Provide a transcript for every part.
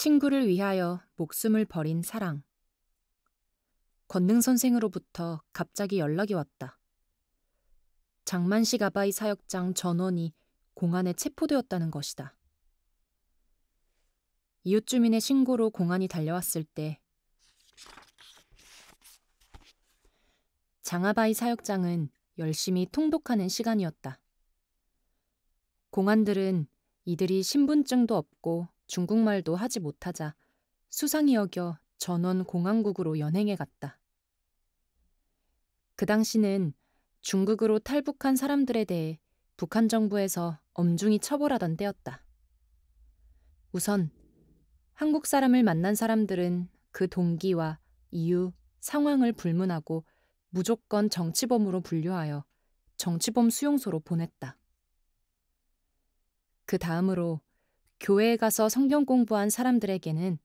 친구를 위하여 목숨을 버린 사랑. 권능 선생으로부터 갑자기 연락이 왔다. 장만식 아바이 사역장 전원이 공안에 체포되었다는 것이다. 이웃 주민의 신고로 공안이 달려왔을 때 장아바이 사역장은 열심히 통독하는 시간이었다. 공안들은 이들이 신분증도 없고 중국말도 하지 못하자 수상히 여겨 전원 공항국으로 연행해 갔다. 그 당시는 중국으로 탈북한 사람들에 대해 북한 정부에서 엄중히 처벌하던 때였다. 우선 한국 사람을 만난 사람들은 그 동기와 이유, 상황을 불문하고 무조건 정치범으로 분류하여 정치범 수용소로 보냈다. 그 다음으로 교회에 가서 성경 공부한 사람들에게는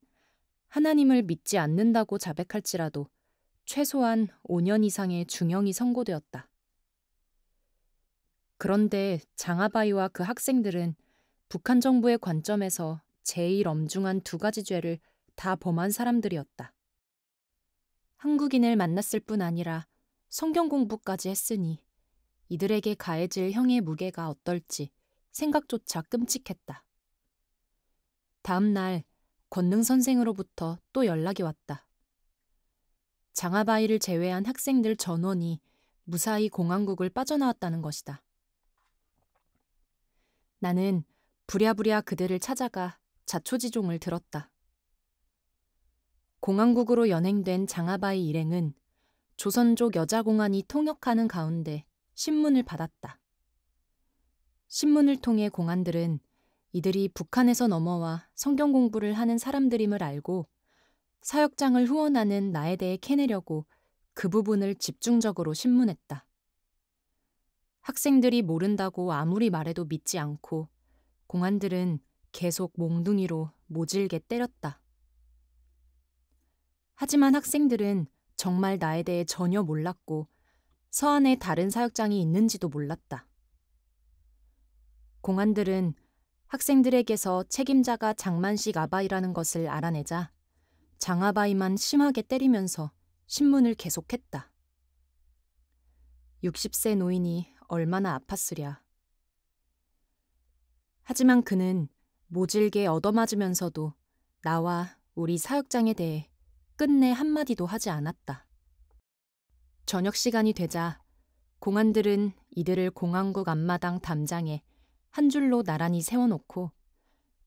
하나님을 믿지 않는다고 자백할지라도 최소한 5년 이상의 중형이 선고되었다. 그런데 장아바이와그 학생들은 북한 정부의 관점에서 제일 엄중한 두 가지 죄를 다 범한 사람들이었다. 한국인을 만났을 뿐 아니라 성경 공부까지 했으니 이들에게 가해질 형의 무게가 어떨지 생각조차 끔찍했다. 다음 날 권능 선생으로부터 또 연락이 왔다. 장아바이를 제외한 학생들 전원이 무사히 공항국을 빠져나왔다는 것이다. 나는 부랴부랴 그들을 찾아가 자초지종을 들었다. 공항국으로 연행된 장아바이 일행은 조선족 여자공안이 통역하는 가운데 신문을 받았다. 신문을 통해 공안들은 이들이 북한에서 넘어와 성경 공부를 하는 사람들임을 알고 사역장을 후원하는 나에 대해 캐내려고 그 부분을 집중적으로 신문했다. 학생들이 모른다고 아무리 말해도 믿지 않고 공안들은 계속 몽둥이로 모질게 때렸다. 하지만 학생들은 정말 나에 대해 전혀 몰랐고 서안에 다른 사역장이 있는지도 몰랐다. 공안들은 학생들에게서 책임자가 장만식 아바이라는 것을 알아내자 장아바이만 심하게 때리면서 신문을 계속했다. 60세 노인이 얼마나 아팠으랴. 하지만 그는 모질게 얻어맞으면서도 나와 우리 사역장에 대해 끝내 한마디도 하지 않았다. 저녁 시간이 되자 공안들은 이들을 공안국 앞마당 담장에 한 줄로 나란히 세워놓고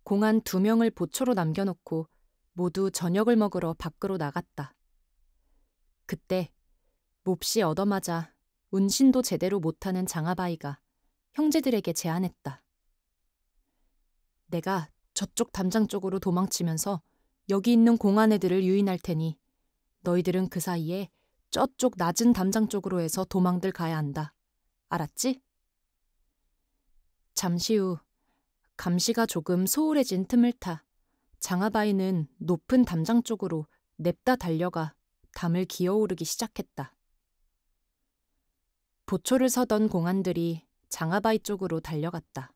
공안 두 명을 보초로 남겨놓고 모두 저녁을 먹으러 밖으로 나갔다. 그때 몹시 얻어맞아 운신도 제대로 못하는 장아바이가 형제들에게 제안했다. 내가 저쪽 담장 쪽으로 도망치면서 여기 있는 공안 애들을 유인할 테니 너희들은 그 사이에 저쪽 낮은 담장 쪽으로 해서 도망들 가야 한다. 알았지? 잠시 후 감시가 조금 소홀해진 틈을 타 장아바이는 높은 담장 쪽으로 냅다 달려가 담을 기어오르기 시작했다. 보초를 서던 공안들이 장아바이 쪽으로 달려갔다.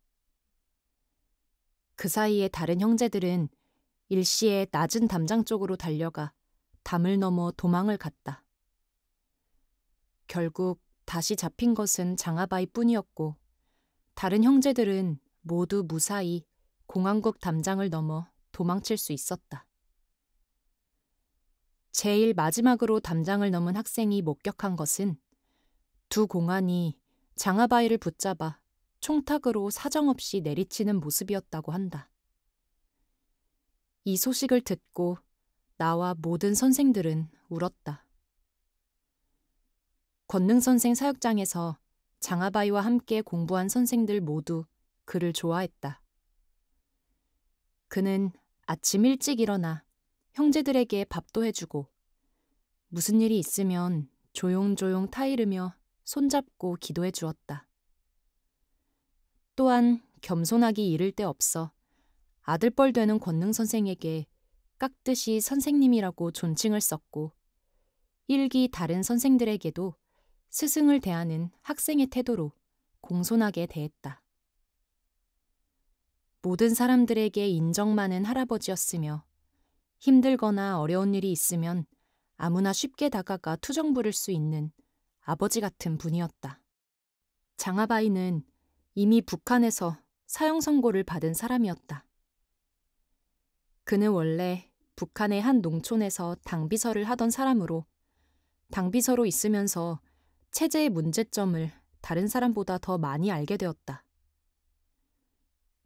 그 사이에 다른 형제들은 일시에 낮은 담장 쪽으로 달려가 담을 넘어 도망을 갔다. 결국 다시 잡힌 것은 장아바이 뿐이었고 다른 형제들은 모두 무사히 공항국 담장을 넘어 도망칠 수 있었다. 제일 마지막으로 담장을 넘은 학생이 목격한 것은 두 공안이 장아바이를 붙잡아 총탁으로 사정없이 내리치는 모습이었다고 한다. 이 소식을 듣고 나와 모든 선생들은 울었다. 권능 선생 사역장에서 장아바이와 함께 공부한 선생들 모두 그를 좋아했다. 그는 아침 일찍 일어나 형제들에게 밥도 해주고 무슨 일이 있으면 조용조용 타이르며 손잡고 기도해 주었다. 또한 겸손하기 이를 데 없어 아들뻘 되는 권능 선생에게 깍듯이 선생님이라고 존칭을 썼고 일기 다른 선생들에게도 스승을 대하는 학생의 태도로 공손하게 대했다. 모든 사람들에게 인정많은 할아버지였으며 힘들거나 어려운 일이 있으면 아무나 쉽게 다가가 투정 부를 수 있는 아버지 같은 분이었다. 장아바이는 이미 북한에서 사형 선고를 받은 사람이었다. 그는 원래 북한의 한 농촌에서 당비서를 하던 사람으로 당비서로 있으면서 체제의 문제점을 다른 사람보다 더 많이 알게 되었다.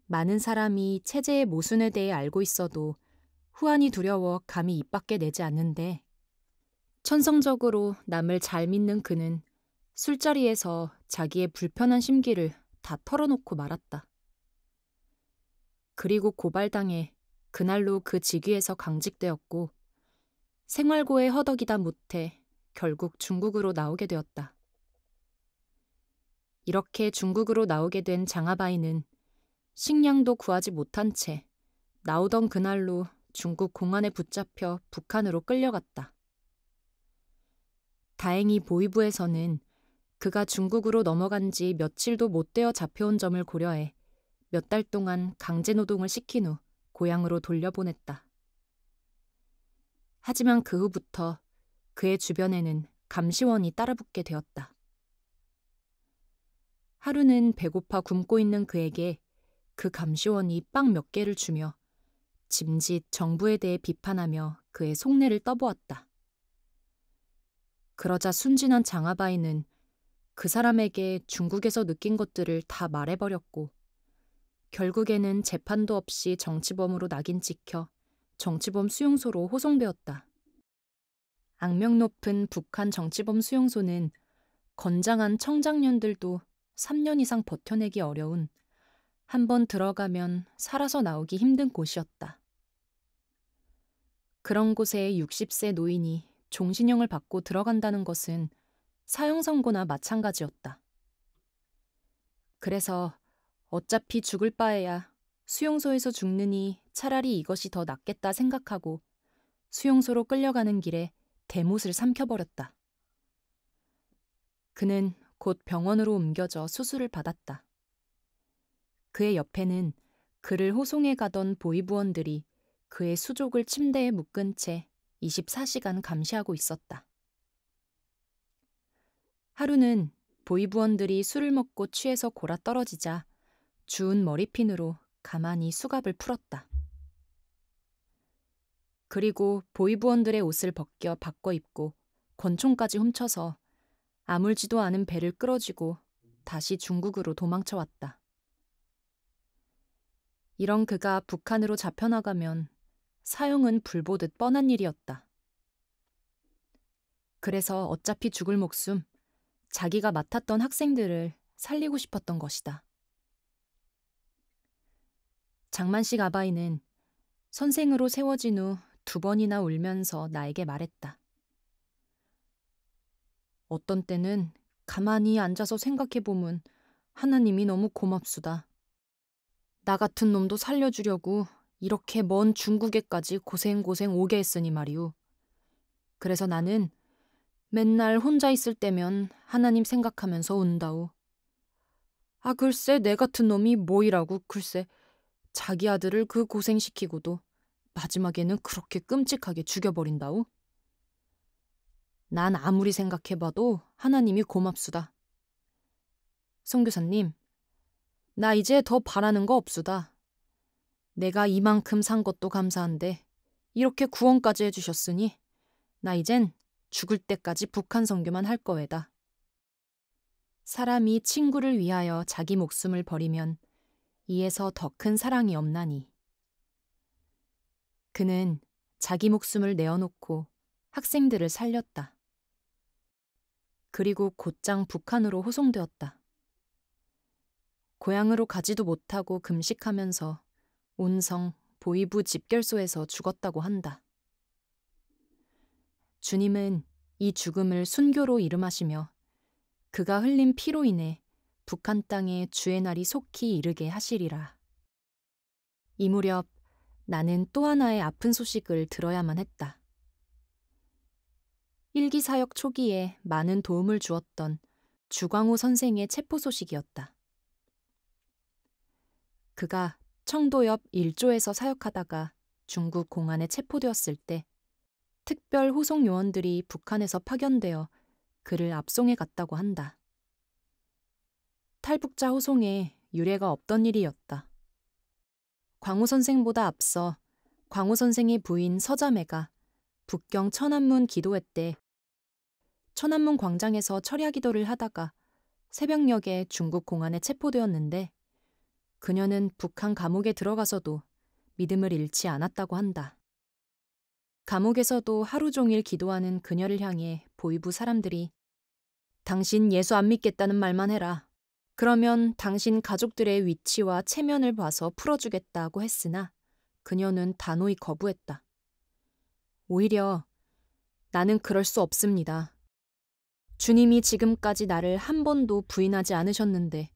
많은 사람이 체제의 모순에 대해 알고 있어도 후안이 두려워 감히 입 밖에 내지 않는데 천성적으로 남을 잘 믿는 그는 술자리에서 자기의 불편한 심기를 다 털어놓고 말았다. 그리고 고발당해 그날로 그 직위에서 강직되었고 생활고에 허덕이다 못해 결국 중국으로 나오게 되었다. 이렇게 중국으로 나오게 된장아바이는 식량도 구하지 못한 채 나오던 그날로 중국 공안에 붙잡혀 북한으로 끌려갔다. 다행히 보이부에서는 그가 중국으로 넘어간 지 며칠도 못 되어 잡혀온 점을 고려해 몇 달 동안 강제노동을 시킨 후 고향으로 돌려보냈다. 하지만 그 후부터 그의 주변에는 감시원이 따라붙게 되었다. 하루는 배고파 굶고 있는 그에게 그 감시원이 빵 몇 개를 주며 짐짓 정부에 대해 비판하며 그의 속내를 떠보았다. 그러자 순진한 장아바이는 그 사람에게 중국에서 느낀 것들을 다 말해버렸고 결국에는 재판도 없이 정치범으로 낙인 찍혀 정치범 수용소로 호송되었다. 악명 높은 북한 정치범 수용소는 건장한 청장년들도 3년 이상 버텨내기 어려운 한 번 들어가면 살아서 나오기 힘든 곳이었다. 그런 곳에 60세 노인이 종신형을 받고 들어간다는 것은 사형 선고나 마찬가지였다. 그래서 어차피 죽을 바에야 수용소에서 죽느니 차라리 이것이 더 낫겠다 생각하고 수용소로 끌려가는 길에 대못을 삼켜버렸다. 그는 곧 병원으로 옮겨져 수술을 받았다. 그의 옆에는 그를 호송해 가던 보이부원들이 그의 수족을 침대에 묶은 채 24시간 감시하고 있었다. 하루는 보이부원들이 술을 먹고 취해서 골아 떨어지자 주운 머리핀으로 가만히 수갑을 풀었다. 그리고 보이부원들의 옷을 벗겨 바꿔 입고 권총까지 훔쳐서 아물지도 않은 배를 끌어쥐고 다시 중국으로 도망쳐 왔다. 이런 그가 북한으로 잡혀나가면 사형은 불보듯 뻔한 일이었다. 그래서 어차피 죽을 목숨 자기가 맡았던 학생들을 살리고 싶었던 것이다. 장만식 아바이는 선생으로 세워진 후두 번이나 울면서 나에게 말했다. 어떤 때는 가만히 앉아서 생각해보면 하나님이 너무 고맙수다. 나 같은 놈도 살려주려고 이렇게 먼 중국에까지 고생고생 오게 했으니 말이오. 그래서 나는 맨날 혼자 있을 때면 하나님 생각하면서 운다오. 아 글쎄 내 같은 놈이 뭐이라고 글쎄 자기 아들을 그 고생시키고도 마지막에는 그렇게 끔찍하게 죽여버린다우난 아무리 생각해봐도 하나님이 고맙수다. 성교사님, 나 이제 더 바라는 거 없수다. 내가 이만큼 산 것도 감사한데 이렇게 구원까지 해주셨으니 나 이젠 죽을 때까지 북한 성교만할 거에다. 사람이 친구를 위하여 자기 목숨을 버리면 이에서 더 큰 사랑이 없나니. 그는 자기 목숨을 내어놓고 학생들을 살렸다. 그리고 곧장 북한으로 호송되었다. 고향으로 가지도 못하고 금식하면서 온성 보이부 집결소에서 죽었다고 한다. 주님은 이 죽음을 순교로 이름하시며 그가 흘린 피로 인해 북한 땅에 주의 날이 속히 이르게 하시리라. 이 무렵 나는 또 하나의 아픈 소식을 들어야만 했다. 일기 사역 초기에 많은 도움을 주었던 주광호 선생의 체포 소식이었다. 그가 청도 옆 일조에서 사역하다가 중국 공안에 체포되었을 때 특별 호송 요원들이 북한에서 파견되어 그를 압송해 갔다고 한다. 탈북자 호송에 유례가 없던 일이었다. 광우 선생보다 앞서 광우 선생의 부인 서자매가 북경 천안문 기도회 때 천안문 광장에서 철야 기도를 하다가 새벽녘에 중국 공안에 체포되었는데 그녀는 북한 감옥에 들어가서도 믿음을 잃지 않았다고 한다. 감옥에서도 하루 종일 기도하는 그녀를 향해 보이부 사람들이 당신 예수 안 믿겠다는 말만 해라. 그러면 당신 가족들의 위치와 체면을 봐서 풀어주겠다고 했으나 그녀는 단호히 거부했다. 오히려 나는 그럴 수 없습니다. 주님이 지금까지 나를 한 번도 부인하지 않으셨는데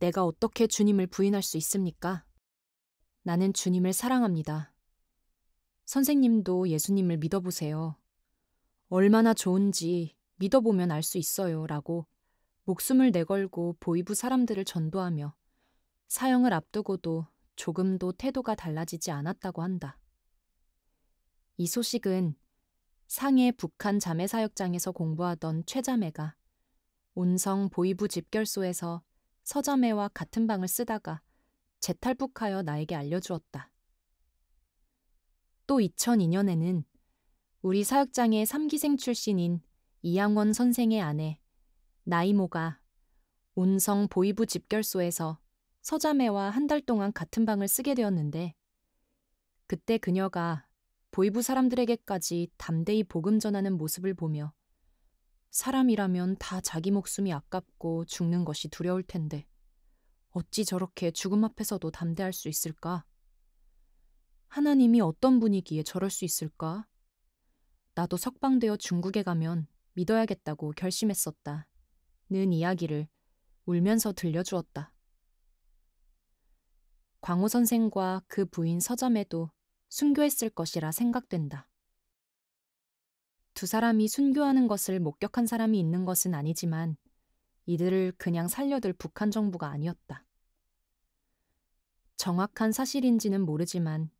내가 어떻게 주님을 부인할 수 있습니까? 나는 주님을 사랑합니다. 선생님도 예수님을 믿어보세요. 얼마나 좋은지 믿어보면 알 수 있어요. 라고 목숨을 내걸고 보이부 사람들을 전도하며 사형을 앞두고도 조금도 태도가 달라지지 않았다고 한다. 이 소식은 상해 북한 자매사역장에서 공부하던 최자매가 온성 보이부 집결소에서 서자매와 같은 방을 쓰다가 재탈북하여 나에게 알려주었다. 또 2002년에는 우리 사역장의 3기생 출신인 이양원 선생의 아내 나이모가 온성 보이부 집결소에서 서자매와 한 달 동안 같은 방을 쓰게 되었는데 그때 그녀가 보이부 사람들에게까지 담대히 복음 전하는 모습을 보며 사람이라면 다 자기 목숨이 아깝고 죽는 것이 두려울 텐데 어찌 저렇게 죽음 앞에서도 담대할 수 있을까? 하나님이 어떤 분이기에 저럴 수 있을까? 나도 석방되어 중국에 가면 믿어야겠다고 결심했었다. 는 이야기를 울면서 들려주었다. 광호 선생과 그 부인 서점에도 순교했을 것이라 생각된다. 두 사람이 순교하는 것을 목격한 사람이 있는 것은 아니지만 이들을 그냥 살려둘 북한 정부가 아니었다. 정확한 사실인지는 모르지만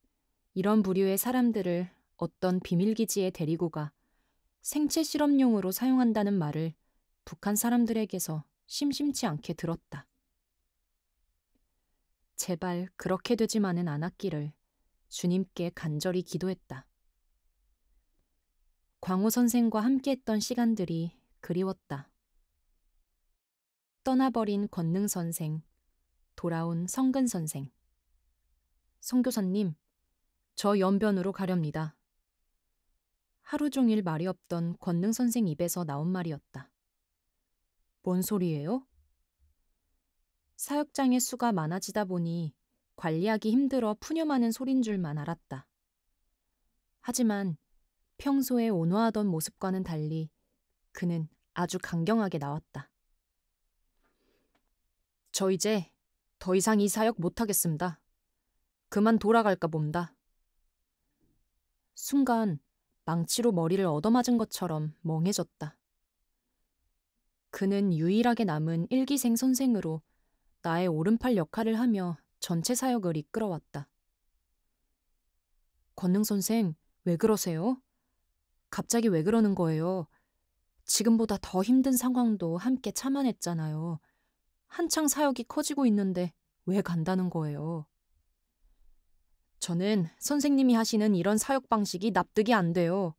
이런 부류의 사람들을 어떤 비밀기지에 데리고 가 생체 실험용으로 사용한다는 말을 북한 사람들에게서 심심치 않게 들었다. 제발 그렇게 되지만은 않았기를 주님께 간절히 기도했다. 광호 선생과 함께했던 시간들이 그리웠다. 떠나버린 권능 선생, 돌아온 성근 선생. 성교사님, 저 연변으로 가렵니다. 하루 종일 말이 없던 권능 선생 입에서 나온 말이었다. 뭔 소리예요? 사육장의 수가 많아지다 보니 관리하기 힘들어 푸념하는 소린 줄만 알았다. 하지만 평소에 온화하던 모습과는 달리 그는 아주 강경하게 나왔다. 저 이제 더 이상 이 사역 못하겠습니다. 그만 돌아갈까 봅니다. 순간 망치로 머리를 얻어맞은 것처럼 멍해졌다. 그는 유일하게 남은 일기생 선생으로 나의 오른팔 역할을 하며 전체 사역을 이끌어왔다. 권능 선생, 왜 그러세요? 갑자기 왜 그러는 거예요? 지금보다 더 힘든 상황도 함께 참아냈잖아요. 한창 사역이 커지고 있는데 왜 간다는 거예요? 저는 선생님이 하시는 이런 사역 방식이 납득이 안 돼요.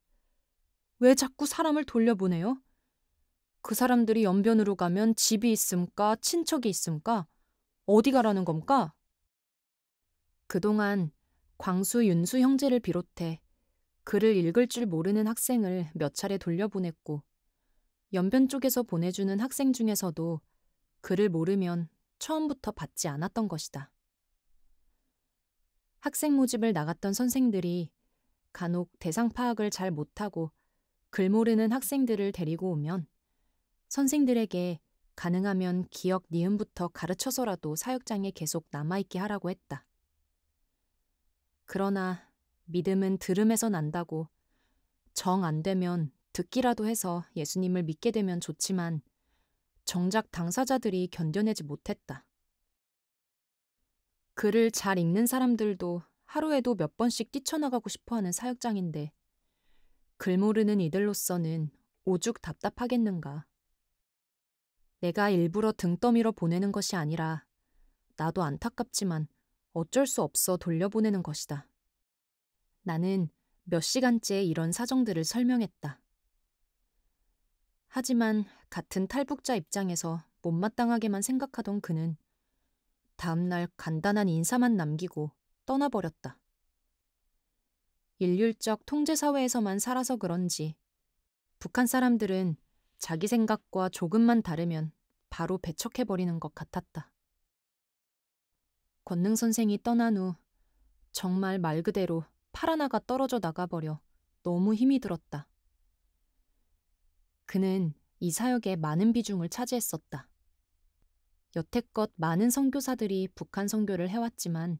왜 자꾸 사람을 돌려보내요? 그 사람들이 연변으로 가면 집이 있음까 친척이 있음까 어디 가라는 검까? 그동안 광수 윤수 형제를 비롯해 글을 읽을 줄 모르는 학생을 몇 차례 돌려보냈고 연변 쪽에서 보내주는 학생 중에서도 글을 모르면 처음부터 받지 않았던 것이다. 학생 모집을 나갔던 선생들이 간혹 대상 파악을 잘 못하고 글 모르는 학생들을 데리고 오면 선생들에게 가능하면 기억 니은부터 가르쳐서라도 사역장에 계속 남아있게 하라고 했다. 그러나 믿음은 들음에서 난다고 정 안 되면 듣기라도 해서 예수님을 믿게 되면 좋지만 정작 당사자들이 견뎌내지 못했다. 글을 잘 읽는 사람들도 하루에도 몇 번씩 뛰쳐나가고 싶어하는 사역장인데 글 모르는 이들로서는 오죽 답답하겠는가. 내가 일부러 등떠미로 보내는 것이 아니라 나도 안타깝지만 어쩔 수 없어 돌려보내는 것이다. 나는 몇 시간째 이런 사정들을 설명했다. 하지만 같은 탈북자 입장에서 못마땅하게만 생각하던 그는 다음날 간단한 인사만 남기고 떠나버렸다. 일률적 통제사회에서만 살아서 그런지 북한 사람들은 자기 생각과 조금만 다르면 바로 배척해버리는 것 같았다. 권능 선생이 떠난 후 정말 말 그대로 파라나가 떨어져 나가버려 너무 힘이 들었다. 그는 이 사역에 많은 비중을 차지했었다. 여태껏 많은 선교사들이 북한 선교를 해왔지만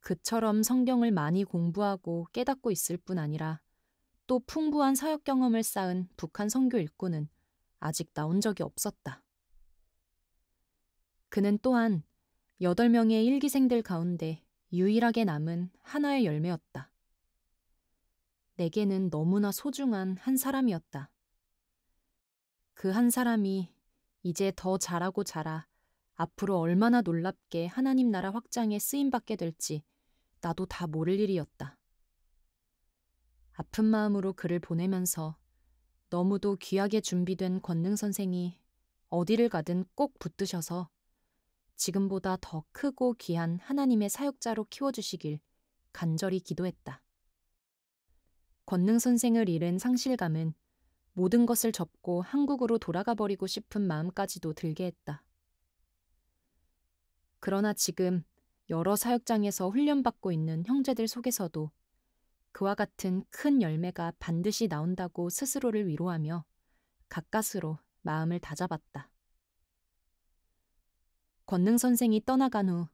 그처럼 성경을 많이 공부하고 깨닫고 있을 뿐 아니라 또 풍부한 사역 경험을 쌓은 북한 선교 일꾼은 아직 나온 적이 없었다. 그는 또한 8명의 일기생들 가운데 유일하게 남은 하나의 열매였다. 내게는 너무나 소중한 한 사람이었다. 그 한 사람이 이제 더 자라고 자라 앞으로 얼마나 놀랍게 하나님 나라 확장에 쓰임받게 될지 나도 다 모를 일이었다. 아픈 마음으로 글을 보내면서 너무도 귀하게 준비된 권능 선생이 어디를 가든 꼭 붙드셔서 지금보다 더 크고 귀한 하나님의 사역자로 키워주시길 간절히 기도했다. 권능 선생을 잃은 상실감은 모든 것을 접고 한국으로 돌아가 버리고 싶은 마음까지도 들게 했다. 그러나 지금 여러 사역장에서 훈련받고 있는 형제들 속에서도 그와 같은 큰 열매가 반드시 나온다고 스스로를 위로하며 가까스로 마음을 다잡았다. 권능 선생이 떠나간 후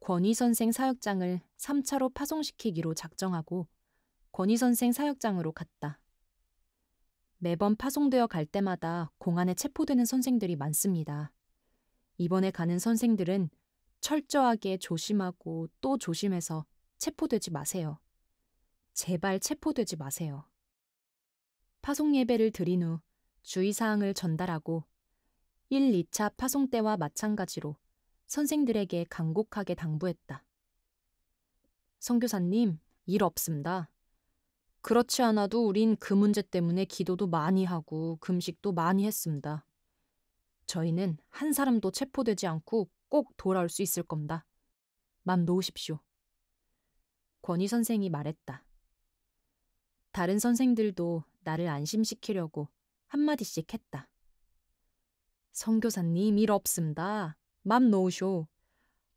권희 선생 사역장을 3차로 파송시키기로 작정하고 권희 선생 사역장으로 갔다. 매번 파송되어 갈 때마다 공안에 체포되는 선생들이 많습니다. 이번에 가는 선생들은 철저하게 조심하고 또 조심해서 체포되지 마세요. 제발 체포되지 마세요. 파송 예배를 드린 후 주의사항을 전달하고 1, 2차 파송 때와 마찬가지로 선생들에게 간곡하게 당부했다. 성교사님, 일 없습니다. 그렇지 않아도 우린 그 문제 때문에 기도도 많이 하고 금식도 많이 했습니다. 저희는 한 사람도 체포되지 않고 꼭 돌아올 수 있을 겁니다. 맘 놓으십시오. 권희 선생이 말했다. 다른 선생들도 나를 안심시키려고 한마디씩 했다. 성교사님 일 없습니다. 맘 놓으쇼.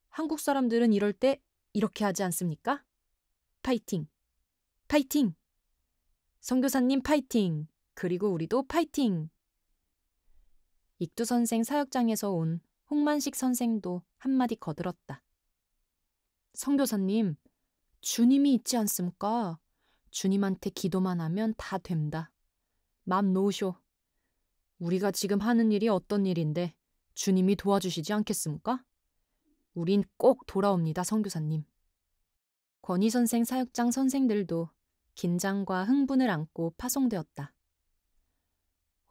한국 사람들은 이럴 때 이렇게 하지 않습니까? 파이팅. 파이팅. 성교사님 파이팅. 그리고 우리도 파이팅. 익두 선생 사역장에서 온 홍만식 선생도 한마디 거들었다. 성교사님, 주님이 있지 않습니까? 주님한테 기도만 하면 다 된다. 맘 놓으쇼. 우리가 지금 하는 일이 어떤 일인데 주님이 도와주시지 않겠습니까? 우린 꼭 돌아옵니다, 성교사님. 권희 선생 사역장 선생들도 긴장과 흥분을 안고 파송되었다.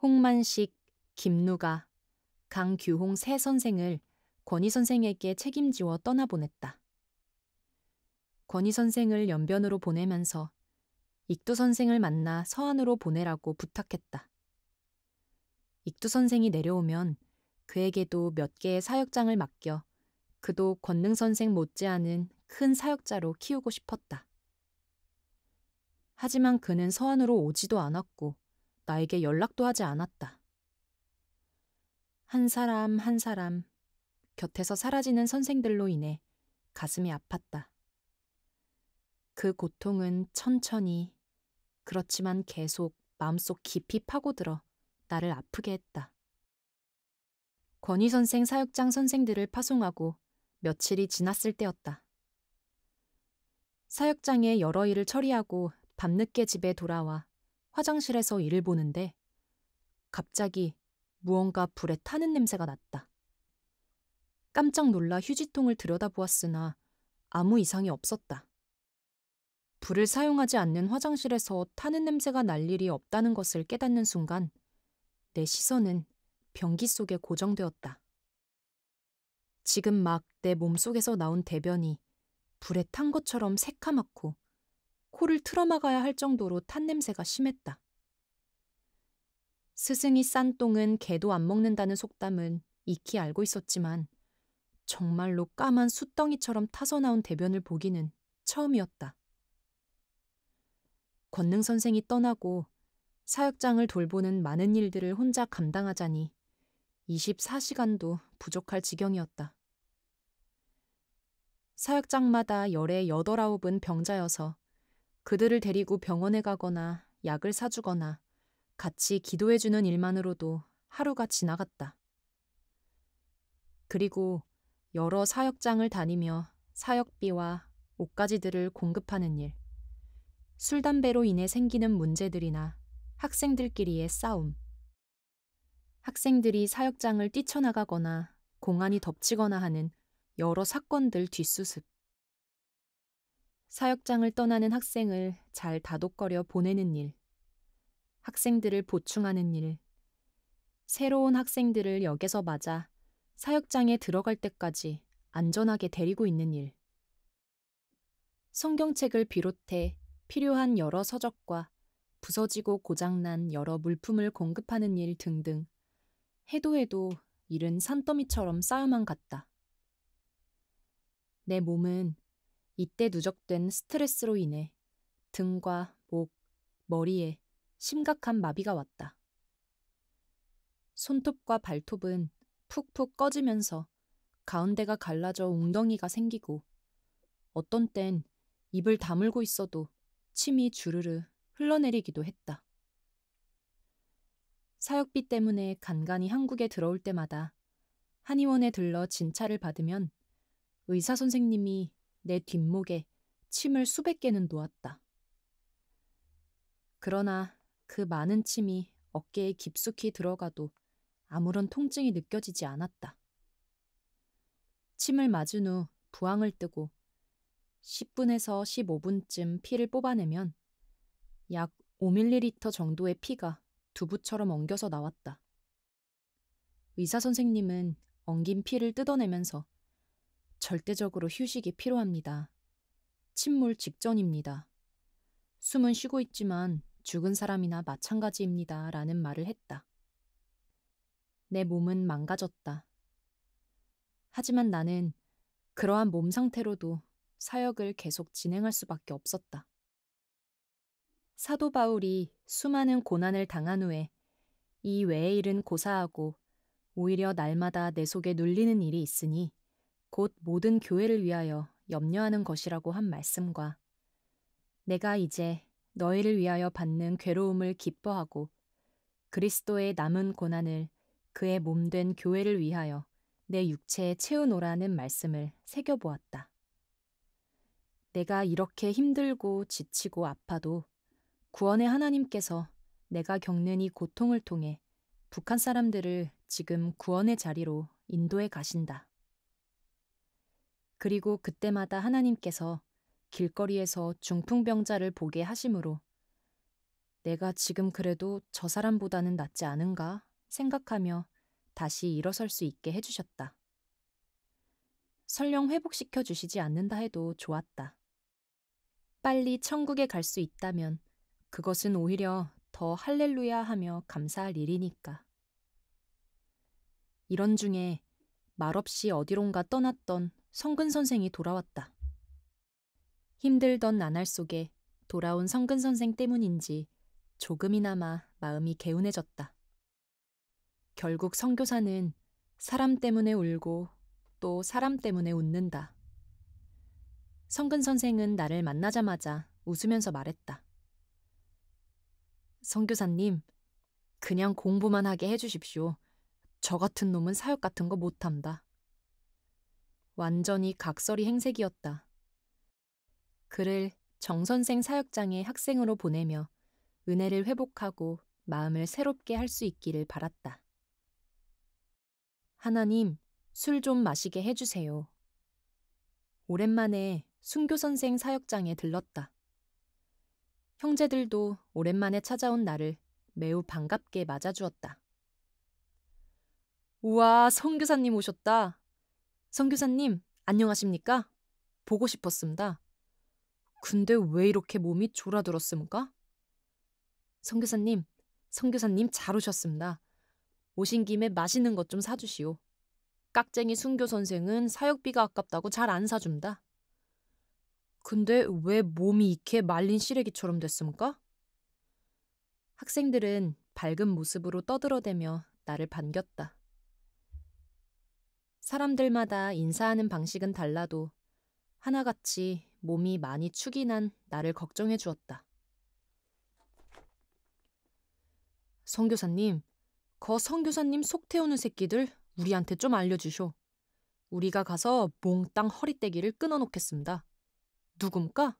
홍만식, 김누가, 강규홍 세 선생을 권희 선생에게 책임지워 떠나보냈다. 권희 선생을 연변으로 보내면서 익두 선생을 만나 서안으로 보내라고 부탁했다. 익두 선생이 내려오면 그에게도 몇 개의 사역장을 맡겨 그도 권능 선생 못지않은 큰 사역자로 키우고 싶었다. 하지만 그는 서안으로 오지도 않았고 나에게 연락도 하지 않았다. 한 사람 한 사람 곁에서 사라지는 선생들로 인해 가슴이 아팠다. 그 고통은 천천히 그렇지만 계속 마음속 깊이 파고들어 나를 아프게 했다. 권희 선생 사육장 선생들을 파송하고 며칠이 지났을 때였다. 사역장에 여러 일을 처리하고 밤늦게 집에 돌아와 화장실에서 일을 보는데 갑자기 무언가 불에 타는 냄새가 났다. 깜짝 놀라 휴지통을 들여다보았으나 아무 이상이 없었다. 불을 사용하지 않는 화장실에서 타는 냄새가 날 일이 없다는 것을 깨닫는 순간 내 시선은 변기 속에 고정되었다. 지금 막 내 몸속에서 나온 대변이 불에 탄 것처럼 새카맣고 코를 틀어막아야 할 정도로 탄 냄새가 심했다. 스승이 싼 똥은 개도 안 먹는다는 속담은 익히 알고 있었지만 정말로 까만 숯덩이처럼 타서 나온 대변을 보기는 처음이었다. 권능 선생이 떠나고 사역장을 돌보는 많은 일들을 혼자 감당하자니 24시간도 부족할 지경이었다. 사역장마다 열에 여덟아홉은 병자여서 그들을 데리고 병원에 가거나 약을 사주거나 같이 기도해주는 일만으로도 하루가 지나갔다. 그리고 여러 사역장을 다니며 사역비와 옷가지들을 공급하는 일, 술, 담배로 인해 생기는 문제들이나 학생들끼리의 싸움. 학생들이 사역장을 뛰쳐나가거나 공안이 덮치거나 하는 여러 사건들 뒷수습. 사역장을 떠나는 학생을 잘 다독거려 보내는 일. 학생들을 보충하는 일. 새로운 학생들을 역에서 맞아 사역장에 들어갈 때까지 안전하게 데리고 있는 일. 성경책을 비롯해 필요한 여러 서적과 부서지고 고장난 여러 물품을 공급하는 일 등등 해도 해도 일은 산더미처럼 쌓여만 갔다. 내 몸은 이때 누적된 스트레스로 인해 등과 목, 머리에 심각한 마비가 왔다. 손톱과 발톱은 푹푹 꺼지면서 가운데가 갈라져 웅덩이가 생기고 어떤 땐 입을 다물고 있어도 침이 주르르 흘러내리기도 했다. 사역비 때문에 간간히 한국에 들어올 때마다 한의원에 들러 진찰을 받으면 의사 선생님이 내 뒷목에 침을 수백 개는 놓았다. 그러나 그 많은 침이 어깨에 깊숙이 들어가도 아무런 통증이 느껴지지 않았다. 침을 맞은 후 부항을 뜨고 10분에서 15분쯤 피를 뽑아내면 약 5ml 정도의 피가 두부처럼 엉겨서 나왔다. 의사 선생님은 엉긴 피를 뜯어내면서 절대적으로 휴식이 필요합니다. 침몰 직전입니다. 숨은 쉬고 있지만 죽은 사람이나 마찬가지입니다. 라는 말을 했다. 내 몸은 망가졌다. 하지만 나는 그러한 몸 상태로도 사역을 계속 진행할 수밖에 없었다. 사도 바울이 수많은 고난을 당한 후에 이 외의 일은 고사하고 오히려 날마다 내 속에 눌리는 일이 있으니 곧 모든 교회를 위하여 염려하는 것이라고 한 말씀과 내가 이제 너희를 위하여 받는 괴로움을 기뻐하고 그리스도의 남은 고난을 그의 몸된 교회를 위하여 내 육체에 채우노라는 말씀을 새겨보았다. 내가 이렇게 힘들고 지치고 아파도 구원의 하나님께서 내가 겪는 이 고통을 통해 북한 사람들을 지금 구원의 자리로 인도해 가신다. 그리고 그때마다 하나님께서 길거리에서 중풍병자를 보게 하심으로 내가 지금 그래도 저 사람보다는 낫지 않은가 생각하며 다시 일어설 수 있게 해주셨다. 설령 회복시켜 주시지 않는다 해도 좋았다. 빨리 천국에 갈 수 있다면 그것은 오히려 더 할렐루야 하며 감사할 일이니까. 이런 중에 말없이 어디론가 떠났던 성근 선생이 돌아왔다. 힘들던 나날 속에 돌아온 성근 선생 때문인지 조금이나마 마음이 개운해졌다. 결국 성교사는 사람 때문에 울고 또 사람 때문에 웃는다. 성근 선생은 나를 만나자마자 웃으면서 말했다. 성교사님, 그냥 공부만 하게 해주십시오. 저 같은 놈은 사역 같은 거 못한다. 완전히 각설이 행색이었다. 그를 정선생 사역장의 학생으로 보내며 은혜를 회복하고 마음을 새롭게 할 수 있기를 바랐다. 하나님, 술 좀 마시게 해주세요. 오랜만에 순교 선생 사역장에 들렀다. 형제들도 오랜만에 찾아온 나를 매우 반갑게 맞아주었다. 우와, 성교사님 오셨다. 성교사님, 안녕하십니까? 보고 싶었습니다. 근데 왜 이렇게 몸이 졸아들었습니까? 성교사님, 성교사님 잘 오셨습니다. 오신 김에 맛있는 것 좀 사주시오. 깍쟁이 순교 선생은 사역비가 아깝다고 잘 안 사준다. 근데 왜 몸이 이렇게 말린 시래기처럼 됐습니까? 학생들은 밝은 모습으로 떠들어대며 나를 반겼다. 사람들마다 인사하는 방식은 달라도 하나같이 몸이 많이 축이 난 나를 걱정해 주었다. 성교사님, 거 성교사님 속 태우는 새끼들 우리한테 좀 알려주쇼. 우리가 가서 몽땅 허리떼기를 끊어놓겠습니다. 누굽까?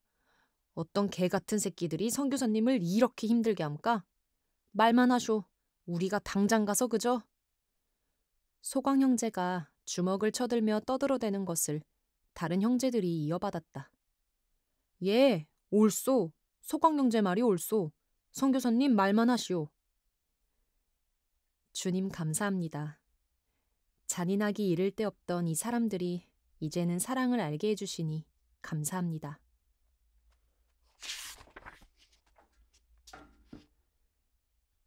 어떤 개 같은 새끼들이 선교사님을 이렇게 힘들게 함까? 말만 하쇼. 우리가 당장 가서 그저. 소광 형제가 주먹을 쳐들며 떠들어대는 것을 다른 형제들이 이어받았다. 예, 옳소. 소광 형제 말이 옳소. 선교사님 말만 하시오. 주님 감사합니다. 잔인하기 이를 데 없던 이 사람들이 이제는 사랑을 알게 해주시니 감사합니다.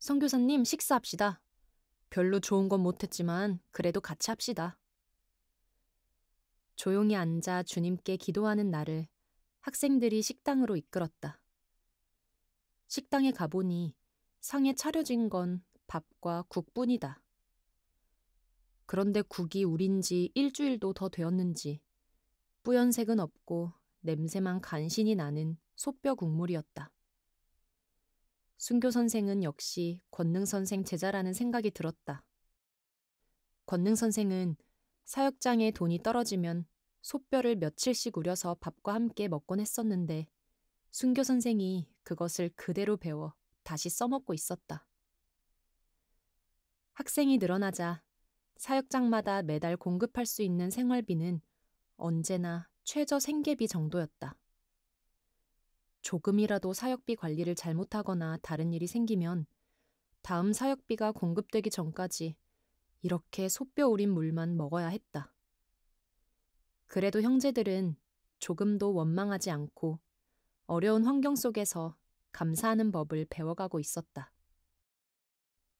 성교사님 식사합시다. 별로 좋은 건 못했지만 그래도 같이 합시다. 조용히 앉아 주님께 기도하는 나를 학생들이 식당으로 이끌었다. 식당에 가보니 상에 차려진 건 밥과 국뿐이다. 그런데 국이 우린지 일주일도 더 되었는지 뿌연색은 없고 냄새만 간신히 나는 소뼈 국물이었다. 순교 선생은 역시 권능 선생 제자라는 생각이 들었다. 권능 선생은 사역장에 돈이 떨어지면 소뼈를 며칠씩 우려서 밥과 함께 먹곤 했었는데 순교 선생이 그것을 그대로 배워 다시 써먹고 있었다. 학생이 늘어나자 사역장마다 매달 공급할 수 있는 생활비는 언제나 최저 생계비 정도였다. 조금이라도 사역비 관리를 잘못하거나 다른 일이 생기면 다음 사역비가 공급되기 전까지 이렇게 소뼈 우린 물만 먹어야 했다. 그래도 형제들은 조금도 원망하지 않고 어려운 환경 속에서 감사하는 법을 배워가고 있었다.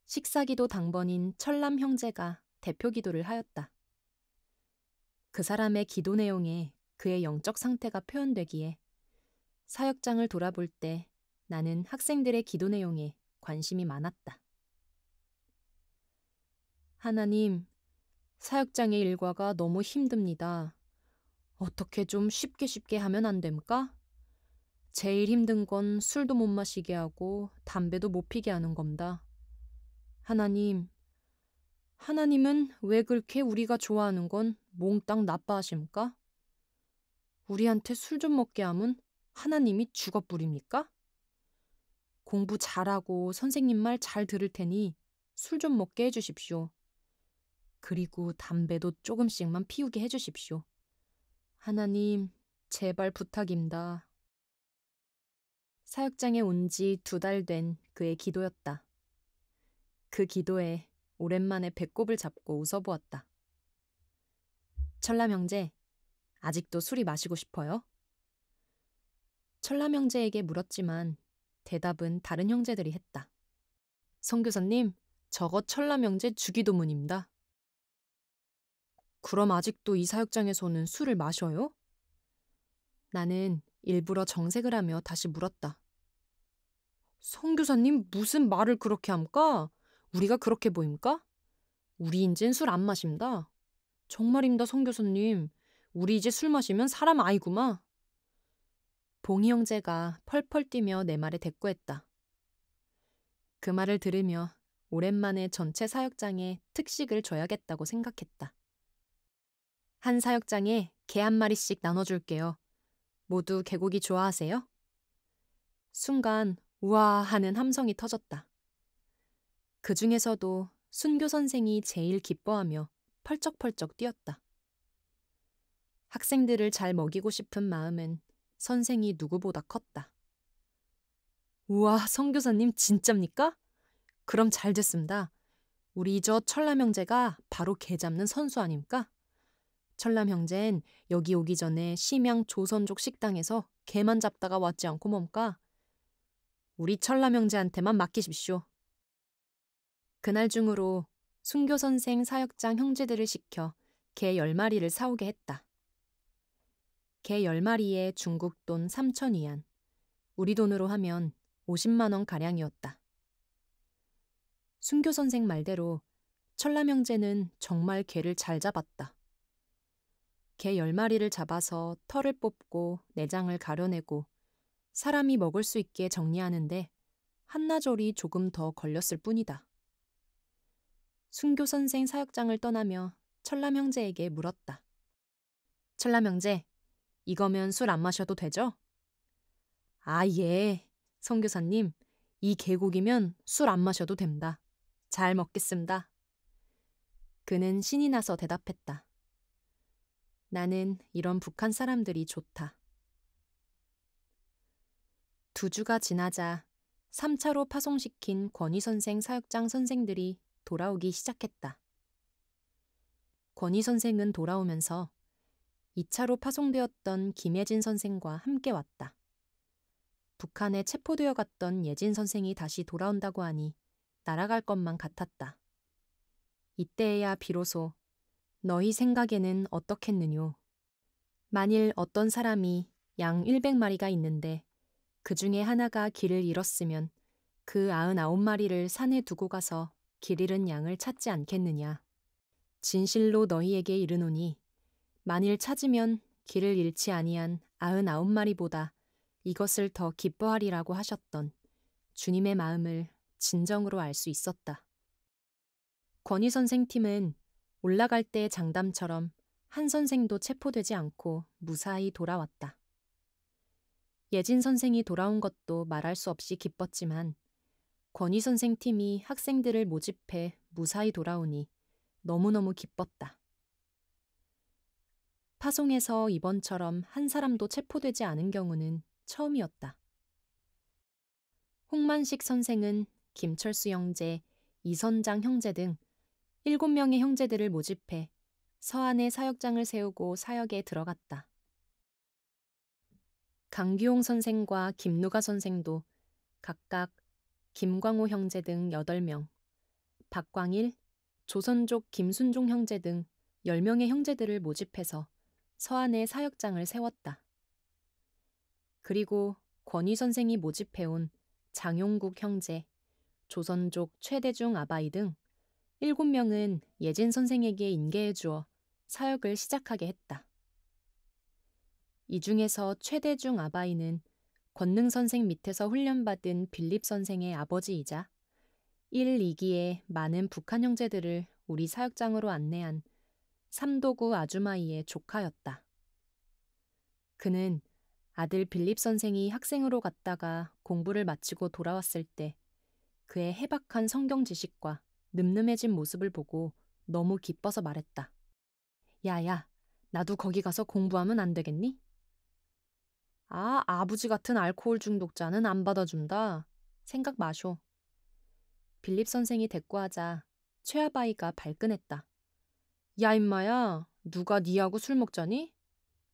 식사기도 당번인 철남 형제가 대표 기도를 하였다. 그 사람의 기도 내용에 그의 영적 상태가 표현되기에 사역장을 돌아볼 때 나는 학생들의 기도 내용에 관심이 많았다. 하나님, 사역장의 일과가 너무 힘듭니다. 어떻게 좀 쉽게 쉽게 하면 안 됩니까? 제일 힘든 건 술도 못 마시게 하고 담배도 못 피게 하는 겁니다. 하나님, 하나님은 왜 그렇게 우리가 좋아하는 건 몽땅 나빠하십니까? 우리한테 술 좀 먹게 함은 하나님이 죽어 뿌립니까? 공부 잘하고 선생님 말 잘 들을 테니 술 좀 먹게 해주십시오. 그리고 담배도 조금씩만 피우게 해주십시오. 하나님, 제발 부탁입니다. 사역장에 온 지 두 달 된 그의 기도였다. 그 기도에 오랜만에 배꼽을 잡고 웃어보았다. 천라명제, 아직도 술이 마시고 싶어요? 천라명제에게 물었지만 대답은 다른 형제들이 했다. 성교사님, 저거 천라명제 주기도문입니다. 그럼 아직도 이 사육장에서는 술을 마셔요? 나는 일부러 정색을 하며 다시 물었다. 성교사님 무슨 말을 그렇게 함까? 우리가 그렇게 보임까? 우리 인진 술안마십니다 정말입니다, 성 교수님. 우리 이제 술 마시면 사람 아이구마. 봉희 형제가 펄펄 뛰며 내 말에 대꾸했다. 그 말을 들으며 오랜만에 전체 사역장에 특식을 줘야겠다고 생각했다. 한 사역장에 개 한 마리씩 나눠줄게요. 모두 개고기 좋아하세요? 순간 우와 하는 함성이 터졌다. 그 중에서도 순교 선생이 제일 기뻐하며 펄쩍펄쩍 뛰었다. 학생들을 잘 먹이고 싶은 마음은 선생이 누구보다 컸다. 우와, 성교사님 진짜입니까? 그럼 잘 됐습니다. 우리 저 철남 형제가 바로 개 잡는 선수 아닙니까? 철남 형제는 여기 오기 전에 심양 조선족 식당에서 개만 잡다가 왔지 않고 뭡니까 우리 철남 형제한테만 맡기십시오. 그날 중으로 순교 선생 사역장 형제들을 시켜 개 10마리를 사오게 했다. 개 10마리에 중국 돈 3천 위안, 우리 돈으로 하면 50만 원 가량이었다. 순교 선생 말대로 천남 형제는 정말 개를 잘 잡았다. 개 10마리를 잡아서 털을 뽑고 내장을 가려내고 사람이 먹을 수 있게 정리하는데 한나절이 조금 더 걸렸을 뿐이다. 순교 선생 사역장을 떠나며 천남 형제에게 물었다. 천남 형제, 이거면 술 안 마셔도 되죠? 아, 예. 성교사님, 이 계곡이면 술 안 마셔도 됩니다. 잘 먹겠습니다. 그는 신이 나서 대답했다. 나는 이런 북한 사람들이 좋다. 두 주가 지나자 3차로 파송시킨 권희 선생 사역장 선생들이 돌아오기 시작했다. 권희 선생은 돌아오면서 2차로 파송되었던 김혜진 선생과 함께 왔다. 북한에 체포되어 갔던 예진 선생이 다시 돌아온다고 하니 날아갈 것만 같았다. 이때에야 비로소 너희 생각에는 어떻겠느뇨? 만일 어떤 사람이 양 100마리가 있는데 그 중에 하나가 길을 잃었으면 그 99마리를 산에 두고 가서 길 잃은 양을 찾지 않겠느냐. 진실로 너희에게 이르노니 만일 찾으면 길을 잃지 아니한 아흔아홉 마리보다 이것을 더 기뻐하리라고 하셨던 주님의 마음을 진정으로 알 수 있었다. 권희 선생 팀은 올라갈 때의 장담처럼 한 선생도 체포되지 않고 무사히 돌아왔다. 예진 선생이 돌아온 것도 말할 수 없이 기뻤지만 권희 선생 팀이 학생들을 모집해 무사히 돌아오니 너무너무 기뻤다. 파송에서 이번처럼 한 사람도 체포되지 않은 경우는 처음이었다. 홍만식 선생은 김철수 형제, 이선장 형제 등 7명의 형제들을 모집해 서안에 사역장을 세우고 사역에 들어갔다. 강규홍 선생과 김누가 선생도 각각 김광호 형제 등 8명, 박광일, 조선족 김순종 형제 등 10명의 형제들을 모집해서 서안의 사역장을 세웠다. 그리고 권위 선생이 모집해온 장용국 형제, 조선족 최대중 아바이 등 7명은 예진 선생에게 인계해 주어 사역을 시작하게 했다. 이 중에서 최대중 아바이는 권능 선생 밑에서 훈련받은 빌립 선생의 아버지이자 1, 2기에 많은 북한 형제들을 우리 사역장으로 안내한 삼도구 아주마이의 조카였다. 그는 아들 빌립 선생이 학생으로 갔다가 공부를 마치고 돌아왔을 때 그의 해박한 성경 지식과 늠름해진 모습을 보고 너무 기뻐서 말했다. 야야, 나도 거기 가서 공부하면 안 되겠니? 아, 아버지 같은 알코올 중독자는 안 받아준다. 생각 마쇼. 빌립 선생이 대꾸하자 최아바이가 발끈했다. 야 임마야, 누가 니하고 술 먹자니?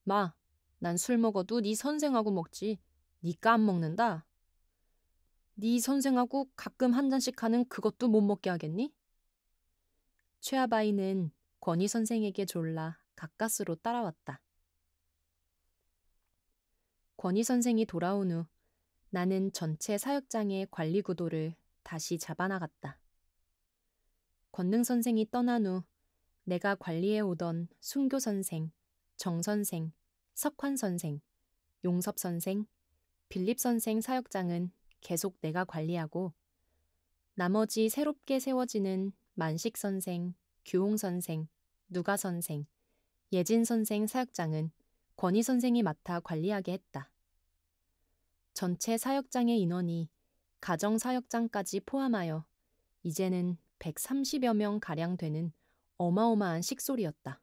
마, 난 술 먹어도 니 선생하고 먹지. 니까 안 먹는다. 니 선생하고 가끔 한 잔씩 하는 그것도 못 먹게 하겠니? 최아바이는 권희 선생에게 졸라 가까스로 따라왔다. 권희 선생이 돌아온 후 나는 전체 사역장의 관리 구도를 다시 잡아나갔다. 권능 선생이 떠난 후 내가 관리해 오던 순교 선생, 정 선생, 석환 선생, 용섭 선생, 빌립 선생 사역장은 계속 내가 관리하고 나머지 새롭게 세워지는 만식 선생, 규홍 선생, 누가 선생, 예진 선생 사역장은 권희 선생이 맡아 관리하게 했다. 전체 사역장의 인원이 가정사역장까지 포함하여 이제는 130여 명 가량 되는 어마어마한 식소리였다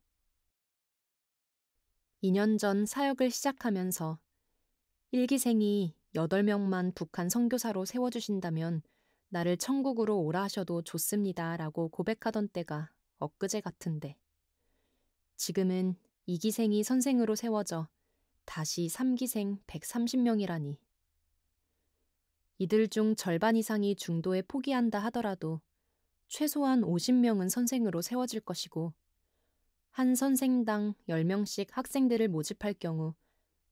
2년 전 사역을 시작하면서 1기생이 8명만 북한 선교사로 세워주신다면 나를 천국으로 오라 하셔도 좋습니다 라고 고백하던 때가 엊그제 같은데 지금은 2기생이 선생으로 세워져 다시 3기생 130명이라니 이들 중 절반 이상이 중도에 포기한다 하더라도 최소한 50명은 선생으로 세워질 것이고 한 선생당 10명씩 학생들을 모집할 경우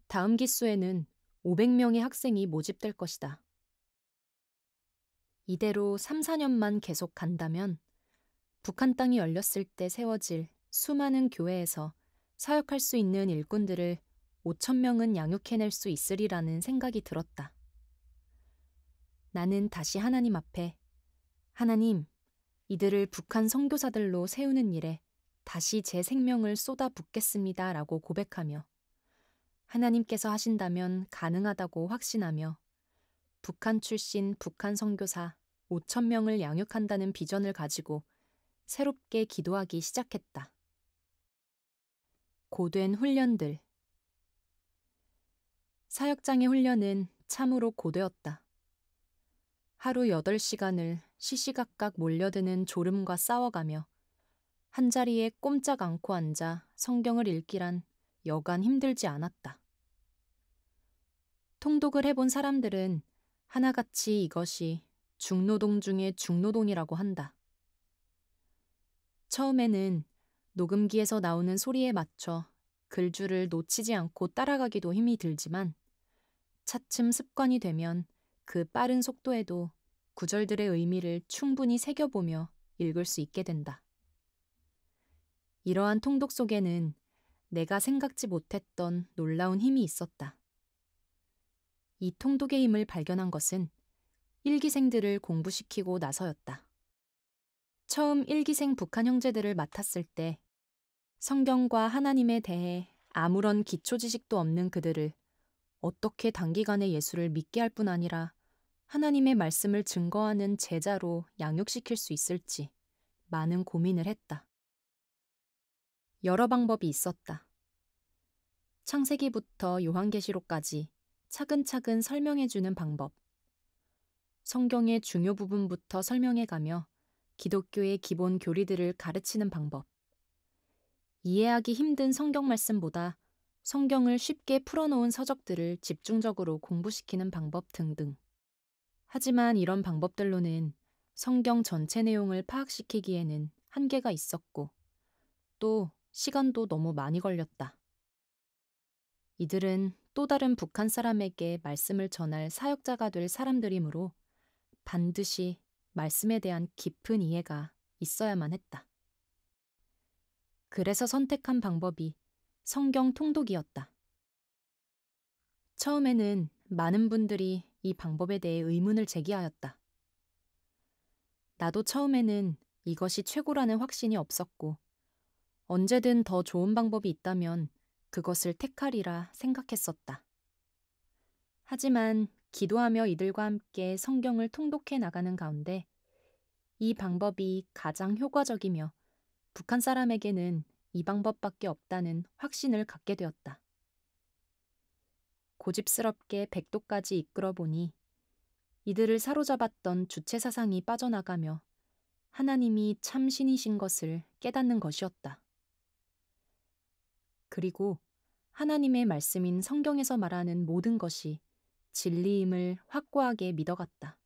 다음 기수에는 500명의 학생이 모집될 것이다. 이대로 3, 4년만 계속 간다면 북한 땅이 열렸을 때 세워질 수많은 교회에서 사역할 수 있는 일꾼들을 5천 명은 양육해낼 수 있으리라는 생각이 들었다. 나는 다시 하나님 앞에 하나님, 이들을 북한 선교사들로 세우는 일에 다시 제 생명을 쏟아 붓겠습니다. 라고 고백하며 하나님께서 하신다면 가능하다고 확신하며 북한 출신 북한 선교사 5천 명을 양육한다는 비전을 가지고 새롭게 기도하기 시작했다. 고된 훈련들 사역장의 훈련은 참으로 고되었다. 하루 8시간을 시시각각 몰려드는 졸음과 싸워가며 한자리에 꼼짝 않고 앉아 성경을 읽기란 여간 힘들지 않았다. 통독을 해본 사람들은 하나같이 이것이 중노동 중의 중노동이라고 한다. 처음에는 녹음기에서 나오는 소리에 맞춰 글줄을 놓치지 않고 따라가기도 힘이 들지만 차츰 습관이 되면 그 빠른 속도에도 구절들의 의미를 충분히 새겨보며 읽을 수 있게 된다. 이러한 통독 속에는 내가 생각지 못했던 놀라운 힘이 있었다. 이 통독의 힘을 발견한 것은 일기생들을 공부시키고 나서였다. 처음 일기생 북한 형제들을 맡았을 때 성경과 하나님에 대해 아무런 기초 지식도 없는 그들을 어떻게 단기간에 예수를 믿게 할 뿐 아니라 하나님의 말씀을 증거하는 제자로 양육시킬 수 있을지 많은 고민을 했다. 여러 방법이 있었다. 창세기부터 요한계시록까지 차근차근 설명해주는 방법. 성경의 중요 부분부터 설명해가며 기독교의 기본 교리들을 가르치는 방법. 이해하기 힘든 성경 말씀보다 성경을 쉽게 풀어놓은 서적들을 집중적으로 공부시키는 방법 등등. 하지만 이런 방법들로는 성경 전체 내용을 파악시키기에는 한계가 있었고 또 시간도 너무 많이 걸렸다. 이들은 또 다른 북한 사람에게 말씀을 전할 사역자가 될 사람들이므로 반드시 말씀에 대한 깊은 이해가 있어야만 했다. 그래서 선택한 방법이 성경 통독이었다. 처음에는 많은 분들이 이 방법에 대해 의문을 제기하였다. 나도 처음에는 이것이 최고라는 확신이 없었고, 언제든 더 좋은 방법이 있다면 그것을 택하리라 생각했었다. 하지만 기도하며 이들과 함께 성경을 통독해 나가는 가운데 이 방법이 가장 효과적이며 북한 사람에게는 이 방법밖에 없다는 확신을 갖게 되었다. 고집스럽게 백도까지 이끌어 보니 이들을 사로잡았던 주체 사상이 빠져나가며 하나님이 참 신이신 것을 깨닫는 것이었다. 그리고 하나님의 말씀인 성경에서 말하는 모든 것이 진리임을 확고하게 믿어갔다.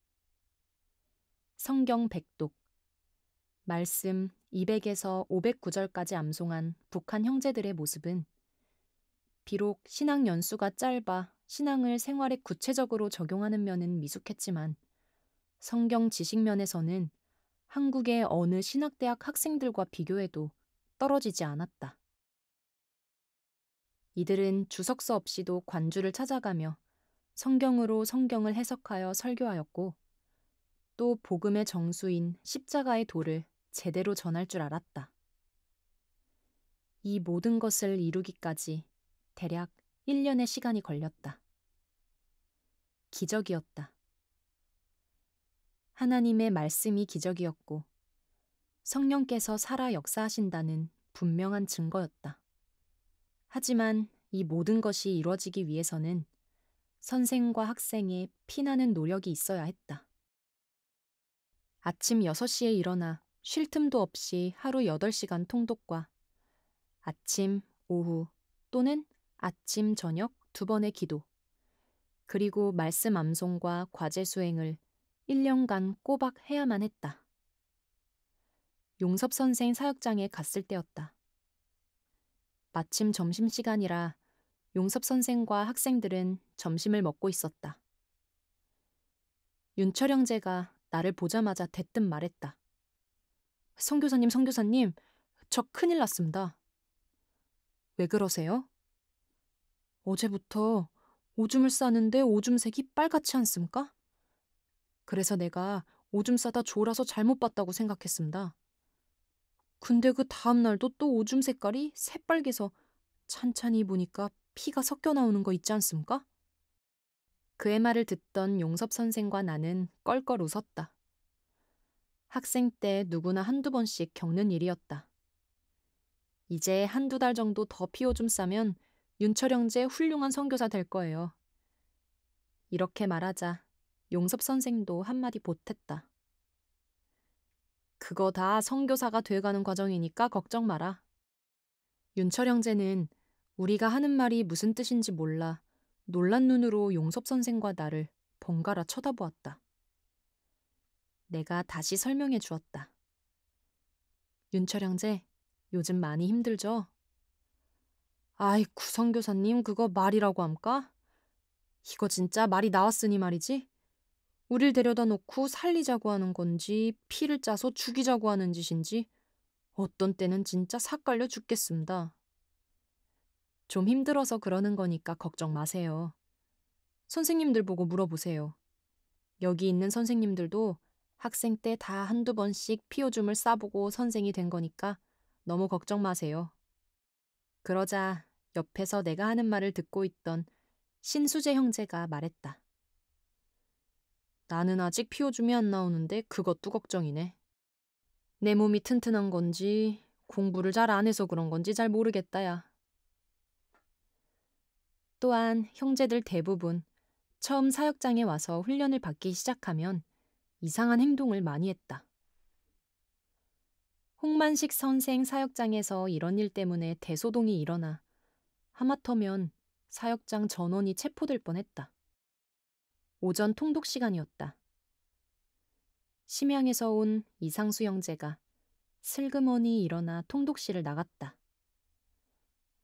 성경 백독 말씀 200에서 509절까지 암송한 북한 형제들의 모습은 비록 신앙 연수가 짧아 신앙을 생활에 구체적으로 적용하는 면은 미숙했지만 성경 지식 면에서는 한국의 어느 신학대학 학생들과 비교해도 떨어지지 않았다. 이들은 주석서 없이도 관주를 찾아가며 성경으로 성경을 해석하여 설교하였고 또 복음의 정수인 십자가의 도를 제대로 전할 줄 알았다. 이 모든 것을 이루기까지 대략 1년의 시간이 걸렸다. 기적이었다. 하나님의 말씀이 기적이었고 성령께서 살아 역사하신다는 분명한 증거였다. 하지만 이 모든 것이 이루어지기 위해서는 선생과 학생의 피나는 노력이 있어야 했다. 아침 6시에 일어나 쉴 틈도 없이 하루 8시간 통독과 아침, 오후 또는 아침, 저녁 두 번의 기도, 그리고 말씀 암송과 과제 수행을 1년간 꼬박 해야만 했다. 용섭 선생 사역장에 갔을 때였다. 마침 점심시간이라 용섭 선생과 학생들은 점심을 먹고 있었다. 윤철 형제가 나를 보자마자 대뜸 말했다. 성교사님, 성교사님, 저 큰일 났습니다. 왜 그러세요? 어제부터 오줌을 싸는데 오줌색이 빨갛지 않습니까? 그래서 내가 오줌 싸다 졸아서 잘못 봤다고 생각했습니다. 근데 그 다음날도 또 오줌 색깔이 새빨개서 찬찬히 보니까 피가 섞여 나오는 거 있지 않습니까? 그의 말을 듣던 용섭 선생과 나는 껄껄 웃었다. 학생 때 누구나 한두 번씩 겪는 일이었다. 이제 한두 달 정도 더 피오줌 싸면 윤철 영제 훌륭한 선교사 될 거예요. 이렇게 말하자 용섭 선생도 한마디 보탰다. 그거 다 선교사가 돼가는 과정이니까 걱정 마라. 윤철 영제는 우리가 하는 말이 무슨 뜻인지 몰라 놀란 눈으로 용섭 선생과 나를 번갈아 쳐다보았다. 내가 다시 설명해 주었다. 윤철 영제 요즘 많이 힘들죠? 아이, 구성교사님, 그거 말이라고 함까? 이거 진짜 말이 나왔으니 말이지? 우릴 데려다 놓고 살리자고 하는 건지, 피를 짜서 죽이자고 하는 짓인지, 어떤 때는 진짜 삭갈려 죽겠습니다. 좀 힘들어서 그러는 거니까 걱정 마세요. 선생님들 보고 물어보세요. 여기 있는 선생님들도 학생 때 다 한두 번씩 피오줌을 싸보고 선생이 된 거니까 너무 걱정 마세요. 그러자 옆에서 내가 하는 말을 듣고 있던 신수재 형제가 말했다. 나는 아직 피오줌이 안 나오는데 그것도 걱정이네. 내 몸이 튼튼한 건지 공부를 잘 안 해서 그런 건지 잘 모르겠다야. 또한 형제들 대부분 처음 사역장에 와서 훈련을 받기 시작하면 이상한 행동을 많이 했다. 홍만식 선생 사역장에서 이런 일 때문에 대소동이 일어나 하마터면 사역장 전원이 체포될 뻔했다. 오전 통독 시간이었다. 심양에서 온 이상수 형제가 슬그머니 일어나 통독실을 나갔다.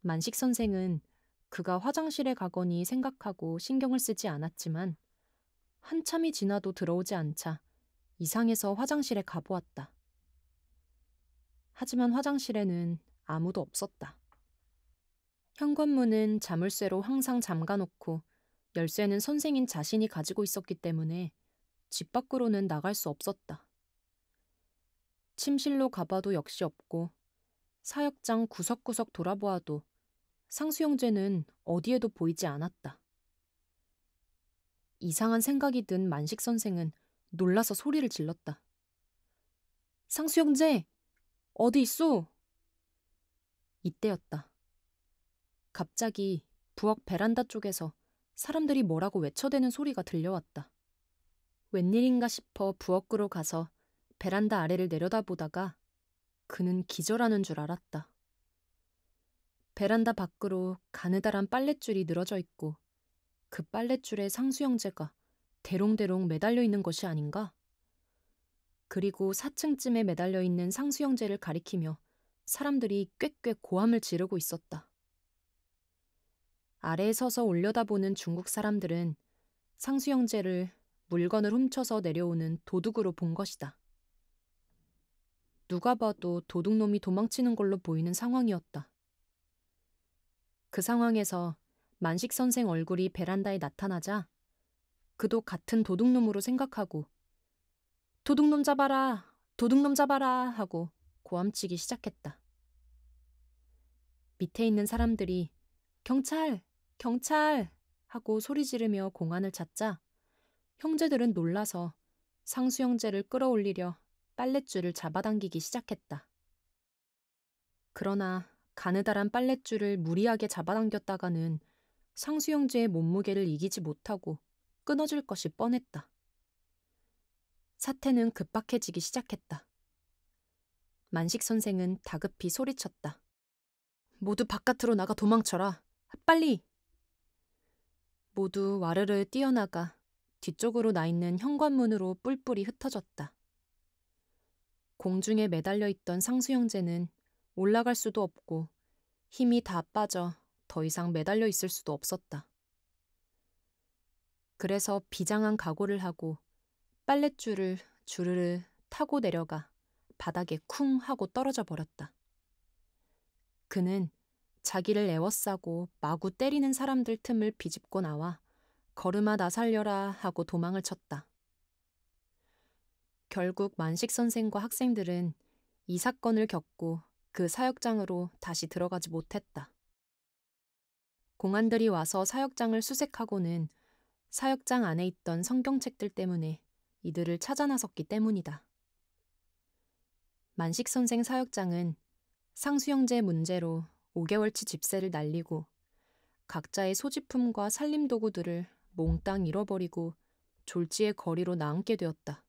만식 선생은 그가 화장실에 가거니 생각하고 신경을 쓰지 않았지만 한참이 지나도 들어오지 않자 이상해서 화장실에 가보았다. 하지만 화장실에는 아무도 없었다. 현관문은 자물쇠로 항상 잠가놓고 열쇠는 선생인 자신이 가지고 있었기 때문에 집 밖으로는 나갈 수 없었다. 침실로 가봐도 역시 없고 사역장 구석구석 돌아보아도 상수형제는 어디에도 보이지 않았다. 이상한 생각이 든 만식 선생은 놀라서 소리를 질렀다. 상수형제! 어디 있어 이때였다. 갑자기 부엌 베란다 쪽에서 사람들이 뭐라고 외쳐대는 소리가 들려왔다. 웬일인가 싶어 부엌으로 가서 베란다 아래를 내려다보다가 그는 기절하는 줄 알았다. 베란다 밖으로 가느다란 빨랫줄이 늘어져 있고 그 빨랫줄에 상수 형제가 대롱대롱 매달려 있는 것이 아닌가? 그리고 4층쯤에 매달려 있는 상수 형제를 가리키며 사람들이 꽥꽥 고함을 지르고 있었다. 아래에 서서 올려다보는 중국 사람들은 상수 형제를 물건을 훔쳐서 내려오는 도둑으로 본 것이다. 누가 봐도 도둑놈이 도망치는 걸로 보이는 상황이었다. 그 상황에서 만식 선생 얼굴이 베란다에 나타나자 그도 같은 도둑놈으로 생각하고 도둑놈 잡아라! 도둑놈 잡아라! 하고 고함치기 시작했다. 밑에 있는 사람들이 경찰! 경찰! 하고 소리 지르며 공안을 찾자 형제들은 놀라서 상수 형제를 끌어올리려 빨랫줄을 잡아당기기 시작했다. 그러나 가느다란 빨랫줄을 무리하게 잡아당겼다가는 상수 형제의 몸무게를 이기지 못하고 끊어질 것이 뻔했다. 사태는 급박해지기 시작했다. 만식 선생은 다급히 소리쳤다. 모두 바깥으로 나가 도망쳐라. 빨리! 모두 와르르 뛰어나가 뒤쪽으로 나 있는 현관문으로 뿔뿔이 흩어졌다. 공중에 매달려 있던 상수 형제는 올라갈 수도 없고 힘이 다 빠져 더 이상 매달려 있을 수도 없었다. 그래서 비장한 각오를 하고 빨랫줄을 주르르 타고 내려가 바닥에 쿵 하고 떨어져 버렸다. 그는 자기를 애워싸고 마구 때리는 사람들 틈을 비집고 나와 걸음아 나 살려라 하고 도망을 쳤다. 결국 만식 선생과 학생들은 이 사건을 겪고 그 사역장으로 다시 들어가지 못했다. 공안들이 와서 사역장을 수색하고는 사역장 안에 있던 성경책들 때문에 이들을 찾아 나섰기 때문이다. 만식 선생 사역장은 상수형제 문제로 5개월치 집세를 날리고 각자의 소지품과 살림도구들을 몽땅 잃어버리고 졸지의 거리로 나앉게 되었다.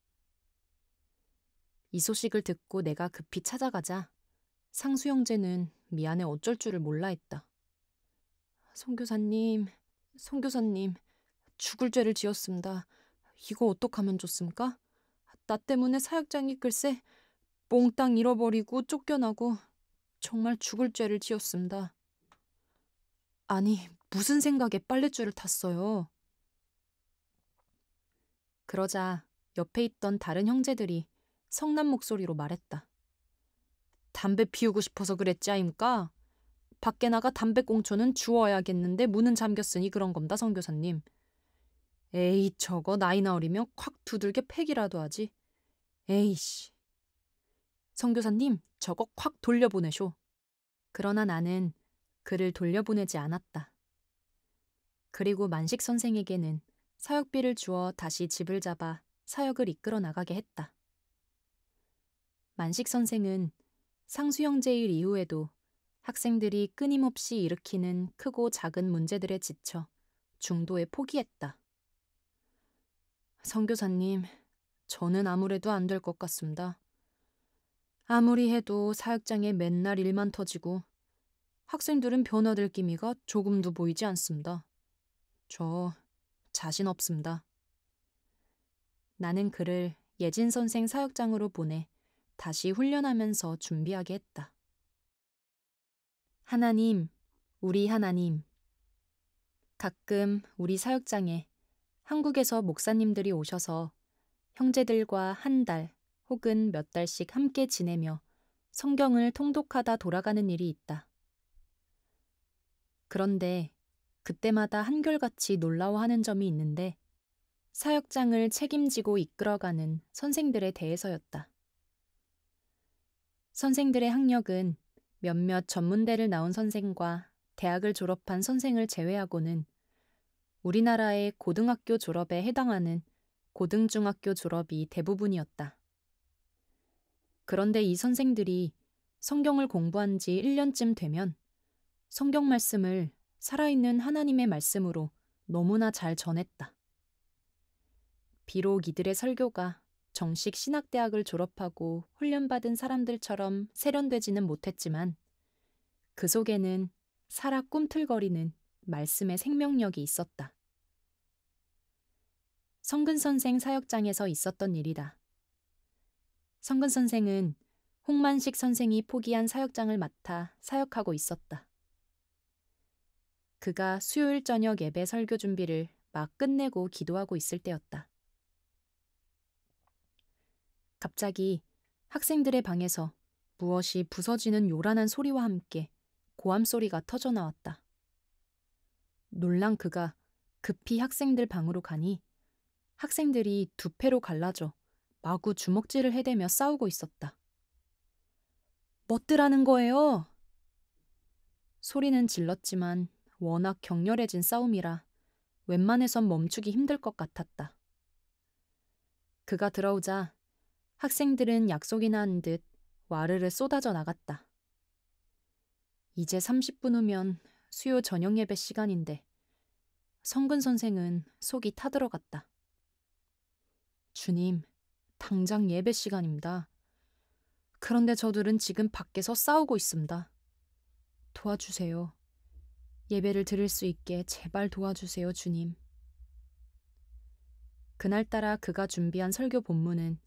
이 소식을 듣고 내가 급히 찾아가자 상수 형제는 미안해 어쩔 줄을 몰라 했다. 송 교사님, 송 교사님, 죽을 죄를 지었습니다. 이거 어떡하면 좋습니까? 나 때문에 사역장이 글쎄 몽땅 잃어버리고 쫓겨나고 정말 죽을 죄를 지었습니다. 아니, 무슨 생각에 빨랫줄을 탔어요. 그러자 옆에 있던 다른 형제들이 성난 목소리로 말했다. 담배 피우고 싶어서 그랬지 아임까? 밖에 나가 담배 꽁초는 주워야겠는데 문은 잠겼으니 그런 겁니다, 선교사님. 에이, 저거 나이나 어리면 콱 두들겨 팩이라도 하지. 에이씨. 성교사님, 저거 확 돌려보내쇼. 그러나 나는 그를 돌려보내지 않았다. 그리고 만식 선생에게는 사역비를 주어 다시 집을 잡아 사역을 이끌어 나가게 했다. 만식 선생은 상수형제일 이후에도 학생들이 끊임없이 일으키는 크고 작은 문제들에 지쳐 중도에 포기했다. 성교사님, 저는 아무래도 안 될 것 같습니다. 아무리 해도 사역장에 맨날 일만 터지고 학생들은 변화될 기미가 조금도 보이지 않습니다. 저 자신 없습니다. 나는 그를 예진 선생 사역장으로 보내 다시 훈련하면서 준비하게 했다. 하나님, 우리 하나님. 가끔 우리 사역장에 한국에서 목사님들이 오셔서 형제들과 한 달, 혹은 몇 달씩 함께 지내며 성경을 통독하다 돌아가는 일이 있다. 그런데 그때마다 한결같이 놀라워하는 점이 있는데 사역장을 책임지고 이끌어가는 선생들에 대해서였다. 선생들의 학력은 몇몇 전문대를 나온 선생과 대학을 졸업한 선생을 제외하고는 우리나라의 고등학교 졸업에 해당하는 고등중학교 졸업이 대부분이었다. 그런데 이 선생들이 성경을 공부한 지 1년쯤 되면 성경 말씀을 살아있는 하나님의 말씀으로 너무나 잘 전했다. 비록 이들의 설교가 정식 신학대학을 졸업하고 훈련받은 사람들처럼 세련되지는 못했지만 그 속에는 살아 꿈틀거리는 말씀의 생명력이 있었다. 성근 선생 사역장에서 있었던 일이다. 성근 선생은 홍만식 선생이 포기한 사역장을 맡아 사역하고 있었다. 그가 수요일 저녁 예배 설교 준비를 막 끝내고 기도하고 있을 때였다. 갑자기 학생들의 방에서 무엇이 부서지는 요란한 소리와 함께 고함 소리가 터져 나왔다. 놀란 그가 급히 학생들 방으로 가니 학생들이 두 패로 갈라져 마구 주먹질을 해대며 싸우고 있었다. 멋들하는 거예요? 소리는 질렀지만 워낙 격렬해진 싸움이라 웬만해선 멈추기 힘들 것 같았다. 그가 들어오자 학생들은 약속이나 한 듯 와르르 쏟아져 나갔다. 이제 30분 후면 수요 저녁 예배 시간인데 성근 선생은 속이 타들어갔다. 주님, 당장 예배 시간입니다. 그런데 저들은 지금 밖에서 싸우고 있습니다. 도와주세요. 예배를 드릴 수 있게 제발 도와주세요, 주님. 그날따라 그가 준비한 설교 본문은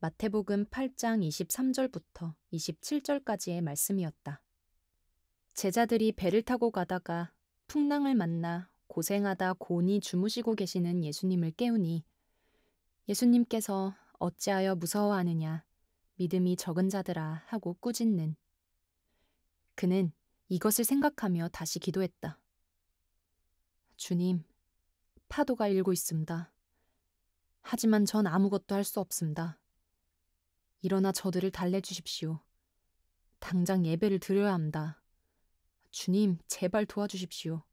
마태복음 8장 23절부터 27절까지의 말씀이었다. 제자들이 배를 타고 가다가 풍랑을 만나 고생하다 곤히 주무시고 계시는 예수님을 깨우니 예수님께서 어찌하여 무서워하느냐 믿음이 적은 자들아 하고 꾸짖는 그는 이것을 생각하며 다시 기도했다. 주님, 파도가 일고 있습니다. 하지만 전 아무것도 할 수 없습니다. 일어나 저들을 달래주십시오. 당장 예배를 드려야 합니다. 주님, 제발 도와주십시오.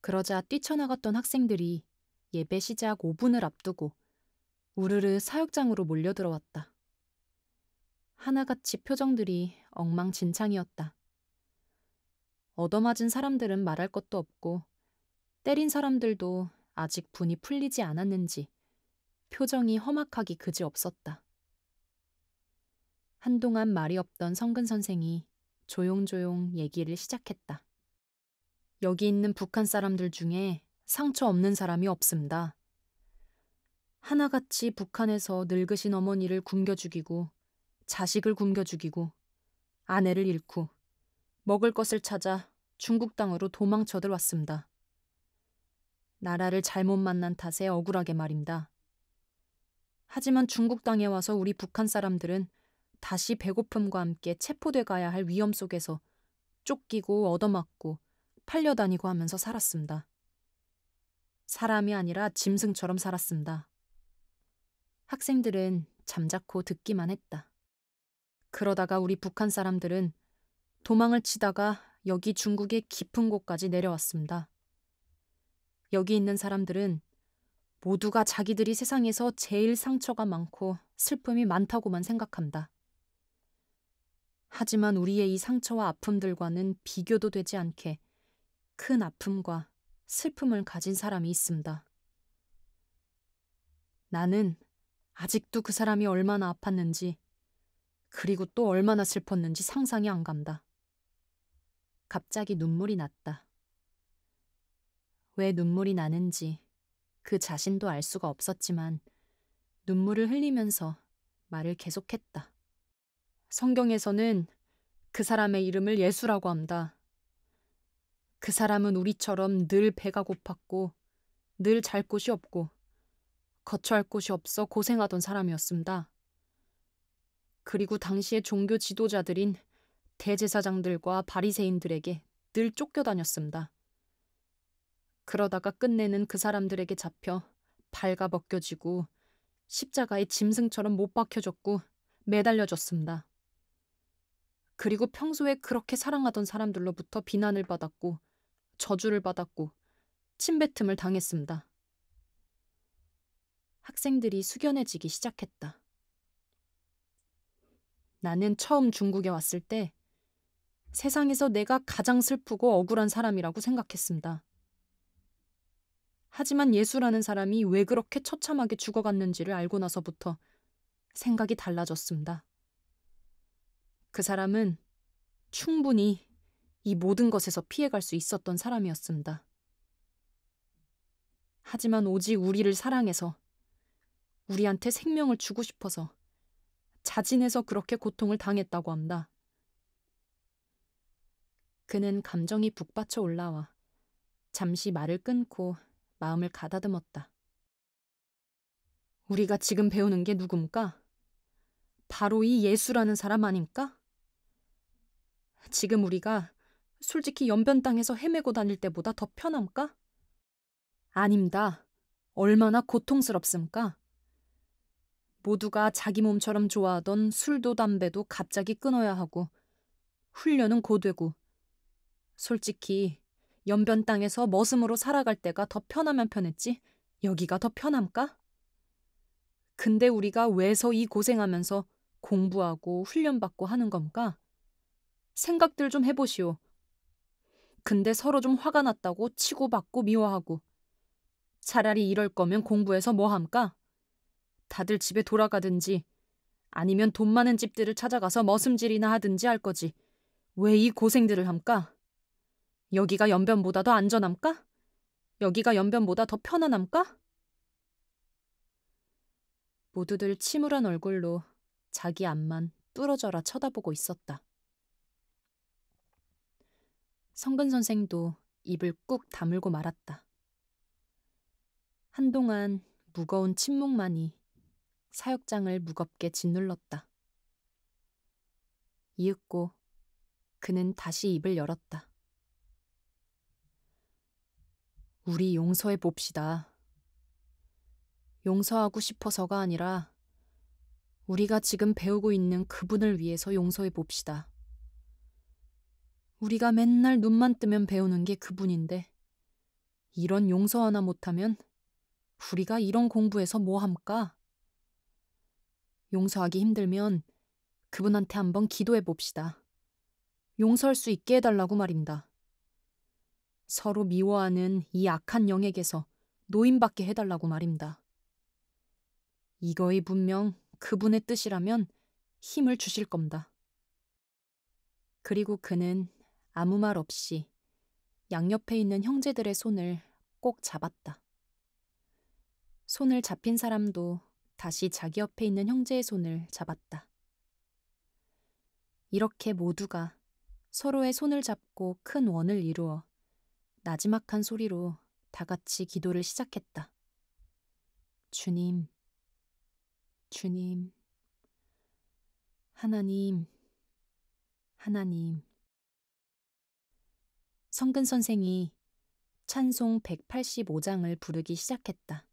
그러자 뛰쳐나갔던 학생들이 예배 시작 5분을 앞두고 우르르 사육장으로 몰려들어왔다. 하나같이 표정들이 엉망진창이었다. 얻어맞은 사람들은 말할 것도 없고 때린 사람들도 아직 분이 풀리지 않았는지 표정이 험악하기 그지없었다. 한동안 말이 없던 성근 선생이 조용조용 얘기를 시작했다. 여기 있는 북한 사람들 중에 상처 없는 사람이 없습니다. 하나같이 북한에서 늙으신 어머니를 굶겨 죽이고 자식을 굶겨 죽이고 아내를 잃고 먹을 것을 찾아 중국 땅으로 도망쳐들 왔습니다. 나라를 잘못 만난 탓에 억울하게 말입니다. 하지만 중국 땅에 와서 우리 북한 사람들은 다시 배고픔과 함께 체포돼 가야 할 위험 속에서 쫓기고 얻어맞고 팔려다니고 하면서 살았습니다. 사람이 아니라 짐승처럼 살았습니다. 학생들은 잠자코 듣기만 했다. 그러다가 우리 북한 사람들은 도망을 치다가 여기 중국의 깊은 곳까지 내려왔습니다. 여기 있는 사람들은 모두가 자기들이 세상에서 제일 상처가 많고 슬픔이 많다고만 생각한다. 하지만 우리의 이 상처와 아픔들과는 비교도 되지 않게 큰 아픔과 슬픔을 가진 사람이 있습니다. 나는 아직도 그 사람이 얼마나 아팠는지, 그리고 또 얼마나 슬펐는지 상상이 안 간다. 갑자기 눈물이 났다. 왜 눈물이 나는지 그 자신도 알 수가 없었지만 눈물을 흘리면서 말을 계속했다. 성경에서는 그 사람의 이름을 예수라고 한다. 그 사람은 우리처럼 늘 배가 고팠고 늘 잘 곳이 없고 거처할 곳이 없어 고생하던 사람이었습니다. 그리고 당시의 종교 지도자들인 대제사장들과 바리새인들에게 늘 쫓겨다녔습니다. 그러다가 끝내는 그 사람들에게 잡혀 발가벗겨지고 십자가의 짐승처럼 못 박혀졌고 매달려졌습니다. 그리고 평소에 그렇게 사랑하던 사람들로부터 비난을 받았고 저주를 받았고 침뱉음을 당했습니다. 학생들이 숙연해지기 시작했다. 나는 처음 중국에 왔을 때 세상에서 내가 가장 슬프고 억울한 사람이라고 생각했습니다. 하지만 예수라는 사람이 왜 그렇게 처참하게 죽어갔는지를 알고 나서부터 생각이 달라졌습니다. 그 사람은 충분히 이 모든 것에서 피해갈 수 있었던 사람이었습니다. 하지만 오직 우리를 사랑해서 우리한테 생명을 주고 싶어서 자진해서 그렇게 고통을 당했다고 한다. 그는 감정이 북받쳐 올라와 잠시 말을 끊고 마음을 가다듬었다. 우리가 지금 배우는 게누굽가 바로 이 예수라는 사람 아닙니까? 지금 우리가 솔직히 연변 땅에서 헤매고 다닐 때보다 더 편함까? 아닙니다. 얼마나 고통스럽습니까? 모두가 자기 몸처럼 좋아하던 술도 담배도 갑자기 끊어야 하고 훈련은 고되고 솔직히 연변 땅에서 머슴으로 살아갈 때가 더 편하면 편했지 여기가 더 편함까? 근데 우리가 왜서 이 고생하면서 공부하고 훈련받고 하는 건가? 생각들 좀 해보시오. 근데 서로 좀 화가 났다고 치고받고 미워하고 차라리 이럴 거면 공부해서 뭐 함까? 다들 집에 돌아가든지 아니면 돈 많은 집들을 찾아가서 머슴질이나 하든지 할 거지. 왜 이 고생들을 함까? 여기가 연변보다 더 안전함까? 여기가 연변보다 더 편안함까? 모두들 침울한 얼굴로 자기 앞만 뚫어져라 쳐다보고 있었다. 성근 선생도 입을 꾹 다물고 말았다. 한동안 무거운 침묵만이 사육장을 무겁게 짓눌렀다. 이윽고 그는 다시 입을 열었다. 우리 용서해 봅시다. 용서하고 싶어서가 아니라 우리가 지금 배우고 있는 그분을 위해서 용서해 봅시다. 우리가 맨날 눈만 뜨면 배우는 게 그분인데 이런 용서 하나 못하면 우리가 이런 공부에서 뭐 함까? 용서하기 힘들면 그분한테 한번 기도해 봅시다. 용서할 수 있게 해달라고 말입니다. 서로 미워하는 이 악한 영에게서 노인받게 해달라고 말입니다. 이거의 분명 그분의 뜻이라면 힘을 주실 겁니다. 그리고 그는 아무 말 없이 양옆에 있는 형제들의 손을 꼭 잡았다. 손을 잡힌 사람도 다시 자기 옆에 있는 형제의 손을 잡았다. 이렇게 모두가 서로의 손을 잡고 큰 원을 이루어 나지막한 소리로 다 같이 기도를 시작했다. 주님, 주님, 하나님, 하나님. 성근 선생이 찬송 185장을 부르기 시작했다.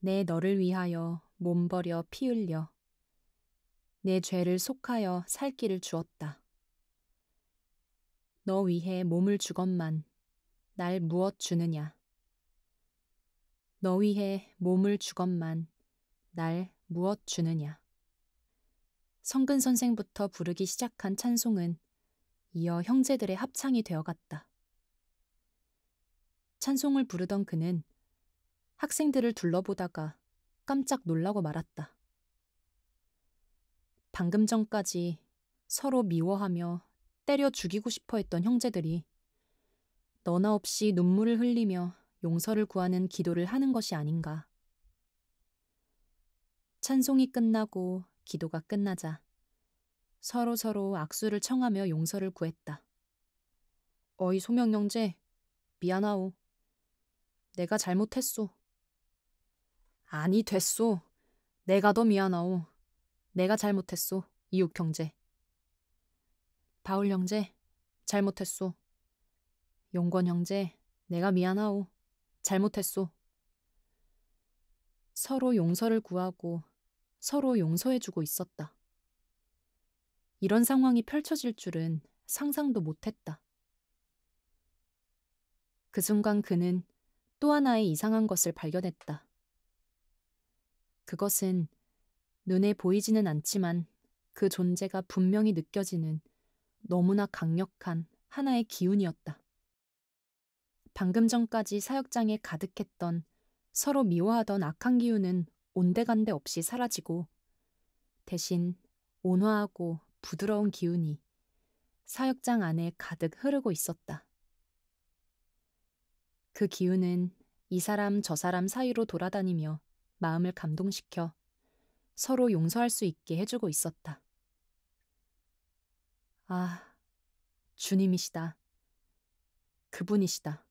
내 너를 위하여 몸버려 피 흘려 내 죄를 속하여 살 길을 주었다. 너 위해 몸을 주건만 날 무엇 주느냐? 너 위해 몸을 주건만 날 무엇 주느냐? 성근 선생부터 부르기 시작한 찬송은 이어 형제들의 합창이 되어갔다. 찬송을 부르던 그는 학생들을 둘러보다가 깜짝 놀라고 말았다. 방금 전까지 서로 미워하며 때려 죽이고 싶어 했던 형제들이 너나 없이 눈물을 흘리며 용서를 구하는 기도를 하는 것이 아닌가. 찬송이 끝나고 기도가 끝나자 서로 서로 악수를 청하며 용서를 구했다. 어이 소명 형제, 미안하오. 내가 잘못했소. 아니 됐소. 내가 더 미안하오. 내가 잘못했소. 이웃 형제. 바울 형제 잘못했소. 용건 형제 내가 미안하오. 잘못했소. 서로 용서를 구하고 서로 용서해주고 있었다. 이런 상황이 펼쳐질 줄은 상상도 못했다. 그 순간 그는 또 하나의 이상한 것을 발견했다. 그것은 눈에 보이지는 않지만 그 존재가 분명히 느껴지는 너무나 강력한 하나의 기운이었다. 방금 전까지 사역장에 가득했던 서로 미워하던 악한 기운은 온데간데 없이 사라지고 대신 온화하고 부드러운 기운이 사역장 안에 가득 흐르고 있었다. 그 기운은 이 사람 저 사람 사이로 돌아다니며 마음을 감동시켜 서로 용서할 수 있게 해주고 있었다. 아, 주님이시다. 그분이시다.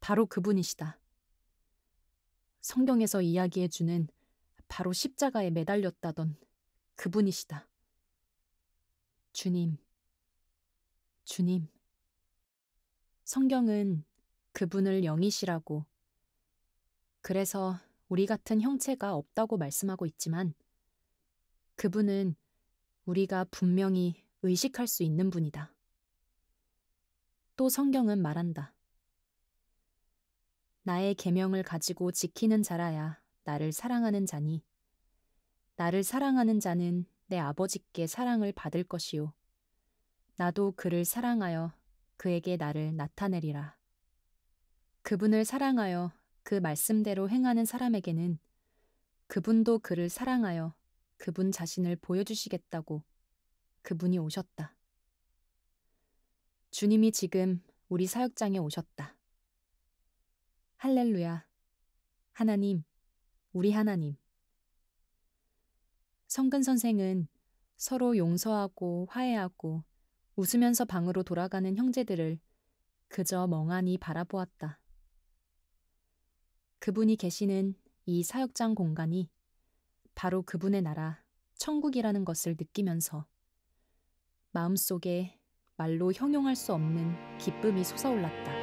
바로 그분이시다. 성경에서 이야기해주는 바로 십자가에 매달렸다던 그분이시다. 주님, 주님. 성경은 그분을 영이시라고, 그래서 우리 같은 형체가 없다고 말씀하고 있지만 그분은 우리가 분명히 의식할 수 있는 분이다. 또 성경은 말한다. 나의 계명을 가지고 지키는 자라야 나를 사랑하는 자니 나를 사랑하는 자는 내 아버지께 사랑을 받을 것이요 나도 그를 사랑하여 그에게 나를 나타내리라. 그분을 사랑하여 그 말씀대로 행하는 사람에게는 그분도 그를 사랑하여 그분 자신을 보여주시겠다고 그분이 오셨다. 주님이 지금 우리 사역장에 오셨다. 할렐루야. 하나님, 우리 하나님. 성근 선생은 서로 용서하고 화해하고 웃으면서 방으로 돌아가는 형제들을 그저 멍하니 바라보았다. 그분이 계시는 이 사역장 공간이 바로 그분의 나라, 천국이라는 것을 느끼면서 마음속에 말로 형용할 수 없는 기쁨이 솟아올랐다.